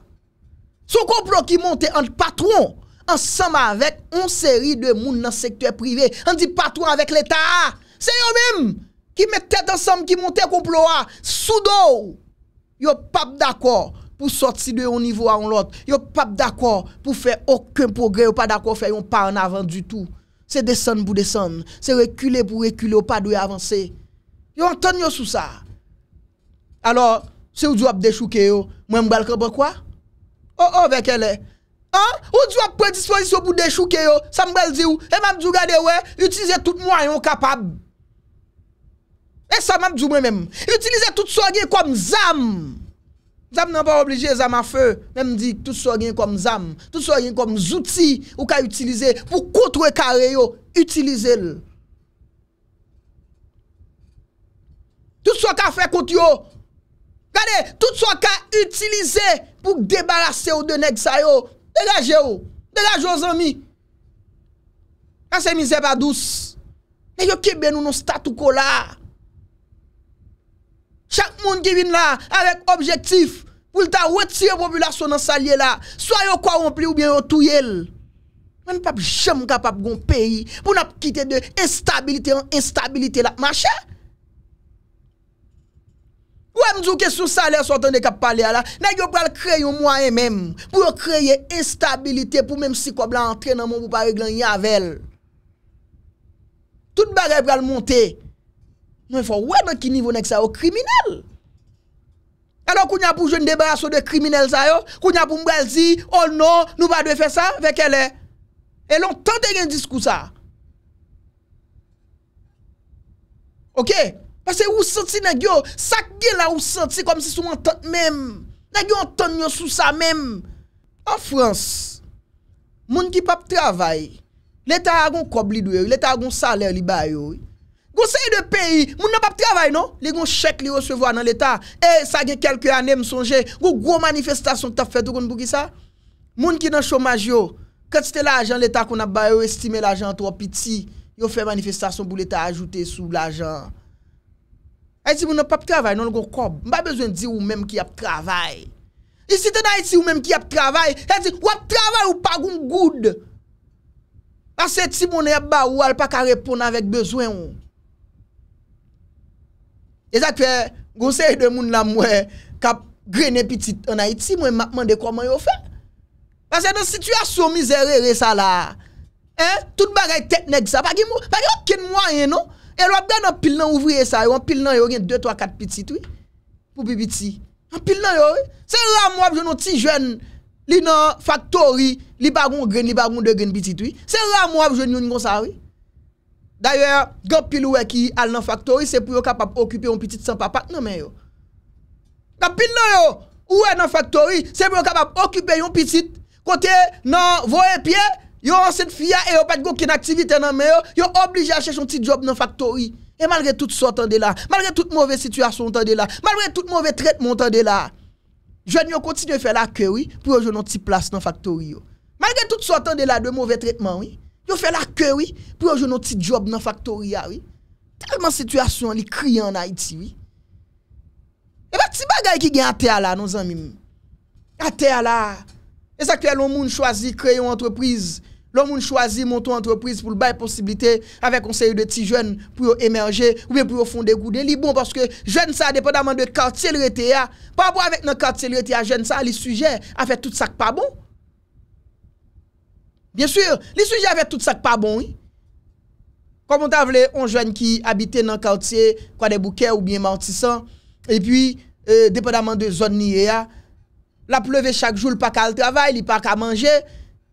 Sou koplo ki monte an patron ansam avèk on seri de moun nan sektwè privè, an di patron avèk l'Etat. Se yo mèm ki mè tèt ansam ki monte koplo a, soudo. Yo pap d'akor pou sot si de yon nivou a on lot. Yo pap d'akor pou fè okèn progrè, yo pa d'akor fè yon pa an avèn du tout. Se desan pou desan, se rekule pou rekule, ou pa dwe avanse. Yo anton yo sou sa. Alors, se ou di wap de chouke yo, mwen mbel krepo kwa? O, oh, o, oh, vekele. An, ou di wap predisponisyon pou de chouke yo, sa mbel di ou, e mam di ou gade we, utilize tout mwen yon kapab. E sa mam di ou mwen mwen, utilize tout sou gen kwa mzam. Zam nan pa oblije zam a fe, mèm di tout so gen kòm zam, tout so gen kòm zouti ou ka utilize, pou koutwe kare yo, utilize lè. Tout so ka fe kout yo, gade, tout so ka utilize, pou debalase yo de neg sa yo, degaje yo, degaje yo zami. Kase mi zeba dous, ne yo kebe nou nou statu kola. Chak moun kivin la, avèk objektif, pou lta weti yon populasyon nan salye la, swa yon kwa rompli ou bien yon touyel. Mwen pap jam kapap goun peyi, pou nap kite de instabilite, yon instabilite la, machè. Ou amdou ke sou salye, swa tande kap pale ala, nè yon pral krey yon mwa en mèm, pou yon krey yon instabilite, pou mèm si kwa blan antrenan moun, pou pa reglan yon avel. Tout bagay pral monte, Nou yon fò wè nan ki nivou nèk sa yo kriminel. E lò kou nyan pou joun debar aso de kriminel sa yo, kou nyan pou mbèl zi, oh no, nou ba dwe fè sa, vek elè, elè ontante gen diskou sa. Ok? Pase ou senti negyo, sak gen la ou senti, kom si sou ontante menm. Negyo ontante nyo sou sa menm. En Frans, moun ki pap travay, lè ta agon kob li dwe, lè ta agon salè li bayo, lè ta agon salè li bayo, Moun nan pap travay nou? Li goun chek li e, yo sevo an nan l'Etat. E, sa gen kelke anem sonje, goun gwo manifestasyon tap fedou goun bugisa. Moun ki nan chomaj yo, kat se te l'ajan l'Etat kon ap ba yo estime l'ajan to ap iti, yo fe manifestasyon pou l'Etat ajoute sou l'ajan. A yi ti moun nan pap travay nou, l'on goun kob. Mba bezwen di ou mèm ki ap travay. I si te nan yi ti ou mèm ki ap travay, a yi ti wap travay ou pa goun goud. A se ti moun nan yap ba ou al pa ka repon avèk bezwen ou. E sa kwe gonsen yon moun la mwen kap grene pitit an Haiti mwen mapman de koman yon fe. Basen yon situasyon mizerere sa la. Eh, tout bagay teknek sa. Paki mwen, paki mwen ken mwen yon nou. E lwap den an pil nan ouvriye sa. E an pil nan yon gen 2-3-4 pitit woy. Pou bi biti. An pil nan yon woy. Se yon ram wap gen yon ti jen li nan factory li bagon grene, li bagon de grene pitit woy. Se yon ram wap gen yon yon konsa woy. D'ayè, gòp pil wè ki al nan faktori, se pou yon kapap okupè yon pitit san papak non, nan men yo. Gòp pil nou yo, wè nan faktori, se pou yon kapap okupè yon pitit kote nan voè piè, yon ansen fia, yon pati gòp kin aktivite nan men yo, yon oblige a chèch yon ti job nan faktori. E malre tout sotan de la, malre tout mowè situasyon tan de la, malre tout mowè tretman tan de la, jwen yon kontinye fè la kèwi pou yon jounon ti plas nan faktori yo. Malre tout sotan de la de mowè tretman, wè. fè la kè wè, pou yo joun nou ti job nan faktoria wè, talman situasyon li kri en Haiti wè e ba ti bagay ki gen ate a la nou zan mim ate a la, e sak lè loun moun chwazi kreyon antreprise loun moun chwazi monton antreprise pou l'bay posibilite avè konseyou de ti jwen pou yo emerje, pou yo fonde goudè li bon, paske jwen sa depèdaman de kartil rete ya, pa wè avèk nan kartil rete ya jwen sa, li suje avè tout sak pa bon Bien sur, li suje avet tout sak pa bon. Komon ta vle, on jwen ki abite nan kautye kwa de bouke non, ou biye mantisan, epi depenaman de zon niye ya, la pleve chak joul pa kal travay, li pa ka manje,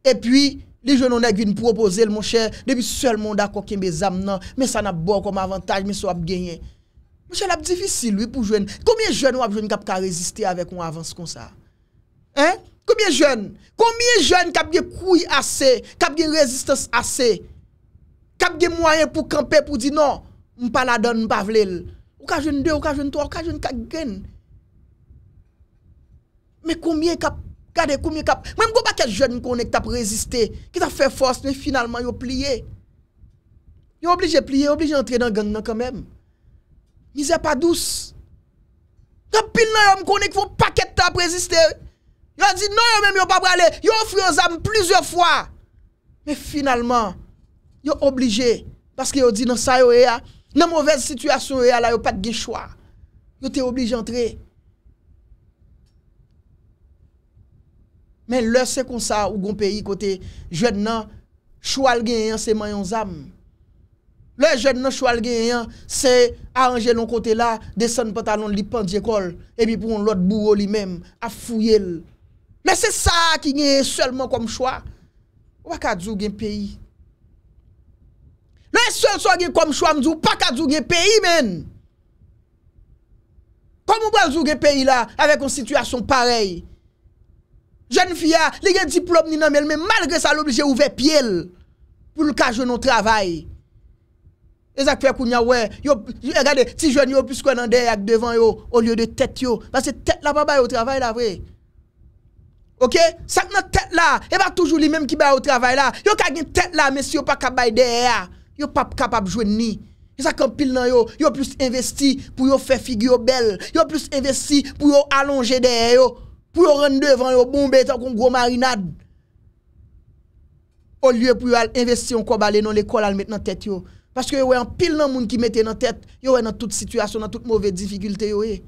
epi li jwen on ek vin propose l mon chè, depi sel mon akokye mbe zam nan, me san ap bo kom avantage, me sou ap genye. Mwen chè la pdifisil li pou jwen. Komiye jwen wap jwen kap ka reziste avèk wap avans kon sa? Komiye jwen? Komiye jwen? Konmye jen kap ge kouy ase, kap ge rezistans ase, kap ge mwayen pou kampe pou di non, mpa la don, mpa vlel. Ou ka jen de, ou ka jen to, ou ka jen kak gen. Me konmye kap, kade konmye kap, mwen mgo ba ke jen mkonek tap reziste, ki ta fe fos, me finalman yo pliye. Yo oblije pliye, yo oblije entre nan gang nan kanmem. Nizè pa douz. Kap pil nan yon mkonek, fwo paket tap reziste. Ya di nou yo mèm non, yo pa pralè. Yo ou fwe yon zam plusieurs fwa. Me finalman, yo oblige. Paske yo di nan sa yo e a. Nan mouvez situasyon yo e a la yo pat ge chwa. Yo te oblige antre. Men lè se kon sa ou gon peyi kote. Jwen nan, chou al gen yon seman yon zam. Lè jwen nan chou al gen yon se a anje loun kote la, desen pantalon li pan di ekol. E mi pou lout bouro li mèm a fwe yon zam. Men se sa ki nye selman kom chwa, wak a djou gen peyi. Len selman kom chwa mdou, wak a djou gen peyi men. Kom ou wak a djou gen peyi la, avek kon situasyon parey. Jen fya, li gen diplop ni nan men, men malgre sa l'oblije ouve pye l, pou l ka jounon travay. E zak fya kou nye wè, yo, yo gade, si joun yo piskwen an dey ak devan yo, o liyo de tèt yo, ba se tèt la baba yo travay la vrej. Ok, sak nan tet la, e ba toujou li menm ki ba ou travay la Yo kak gen tet la, men si yo pa kabay deye ya Yo pa kapab jwen ni Sak an pil nan yo, yo plus investi pou yo fe figyo bel Yo plus investi pou yo alonge deye yo Pou yo ren devan yo, bombe, takon gwo marinad O liye pou yo al investi yon kobale nan l'ekol al met nan tet yo Pasko yo wè an pil nan moun ki mette nan tet Yo wè nan tout situasyon, nan tout mouve difigulte yo e eh.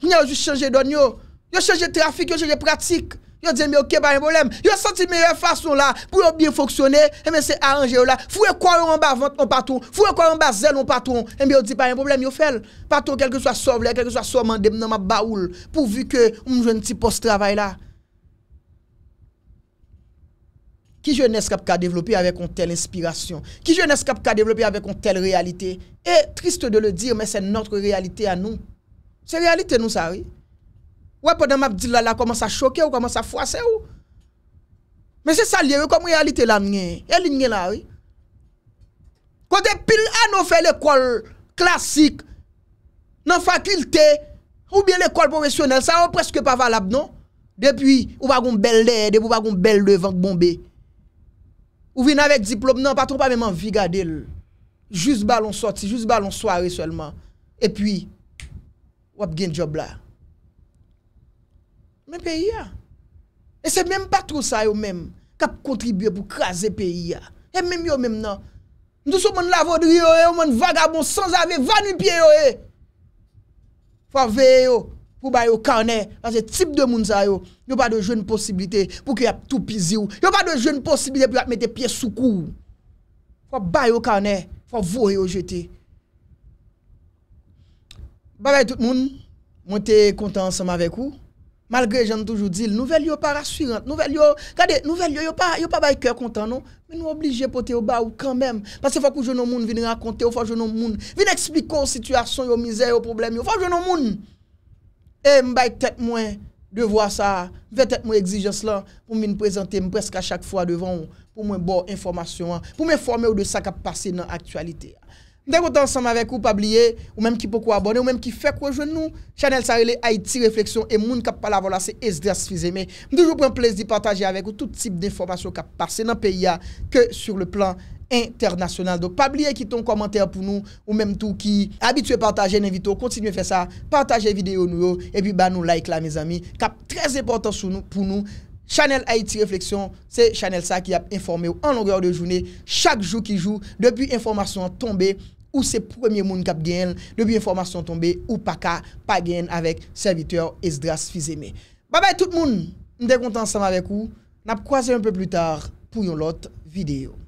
Mwen yon jous chanje don yo Yo cheje trafik, yo cheje pratik. Yo diye, mi ok, pa yon bolem. Yo senti mire fason la, pou yo bin foksyone, e mi se aranje yo la. Fou e kwa yon ba vant, yon patron. Fou e kwa yon ba zel, yon patron. E mi yo diye, pa yon bolem, yon fel. Patron, kelke so a sovle, kelke so a so mandem nan ma baoul, pou vi ke yon jwenn ti post travay la. Ki jwenn eskap ka devlopi avek yon tel inspirasyon. Ki jwenn eskap ka devlopi avek yon tel realite. E, trist de le dir, me se notre realite a nou. Se realite Wè pou dem ap di la la koman sa chokè ou koman sa fwase ou. Mè se sa liye ou kom realite la mwenye. El mwenye la ou. Kote pil an ou fe l'ekol klasik. Nan fakilte ou bien l'ekol profesyonel. Sa ou preske pa valab non. Depi ou bagoun bel de, depi ou bagoun bel de vank bombe. Ou vin avèk diplop nan patrou pa mèman viga del. Jus balon soti, jus balon soare selman. E pi wèp gen job la. Mwen peyi ya. E se menm patrou sa yo menm. Kap kontribye pou kraser peyi ya. E menm yo menm nan. Ndou sou moun lavodri yo yo, moun vagabon sans ave vanu piye yo yo. E. Fwa ve yo pou bay yo kane. Fwa se tip de moun sa yo. Yo pa de jwen posibilite pou ki ap tou pizi yo. Yo pa de jwen posibilite pou ap mette piye sou kou. Fwa bay yo kane. Fwa vou yo jeti. Ba bay tout moun. Mwen te kontan ansam avek yo. Malgre jen toujou dil, nouvel yo par rasyurant, nouvel yo, kade, nouvel yo, yo pa bay kèr kontan nou, mi nou oblije pote yo ba non? ou kèmèm. Pase fòk ou jenon moun vin raconte, ou fòk jenon moun, vin ekspliko situasyon yo mizè, yo problem, ou fòk jenon moun. E mbay tèt mwen devwa sa, mbay tèt mwen egzijans lan pou mwen prezante mwen presk a chak fwa devan ou, pou mwen bo informasyon an, pou mwen fòmè ou de sa kap pase nan aktualite. Dèkote ansanm avèk ou pabliye ou mèm ki pokou abonè ou mèm ki fèk wèjwen nou chanel sarilè Haiti Reflexyon et moun kap pala volase es dras fizèmè. Mdoujou pren ples di patajè avèk ou tout tip de informasyon kap pase nan PIA ke sur le plan internasyonal. Do pabliye ki ton komantè pou nou ou mèm tou ki abitouè patajè nevito, kontinuè fè sa, patajè videyo nou yo. E pi ba nou like la mèz amy kap trez epotans pou nou. Chanel Haïti Reflexyon, se Chanel sa ki ap informe ou an longueur de jouné, chak jou ki jou, depi informasyon tombe, ou se premier moun kap gen, depi informasyon tombe, ou pa ka pa gen, avek serviteur Esdras Fizeme. Ba bay tout moun, m dekontan sam avek ou, nap kwa se un peu plu tar, pou yon lot videyo.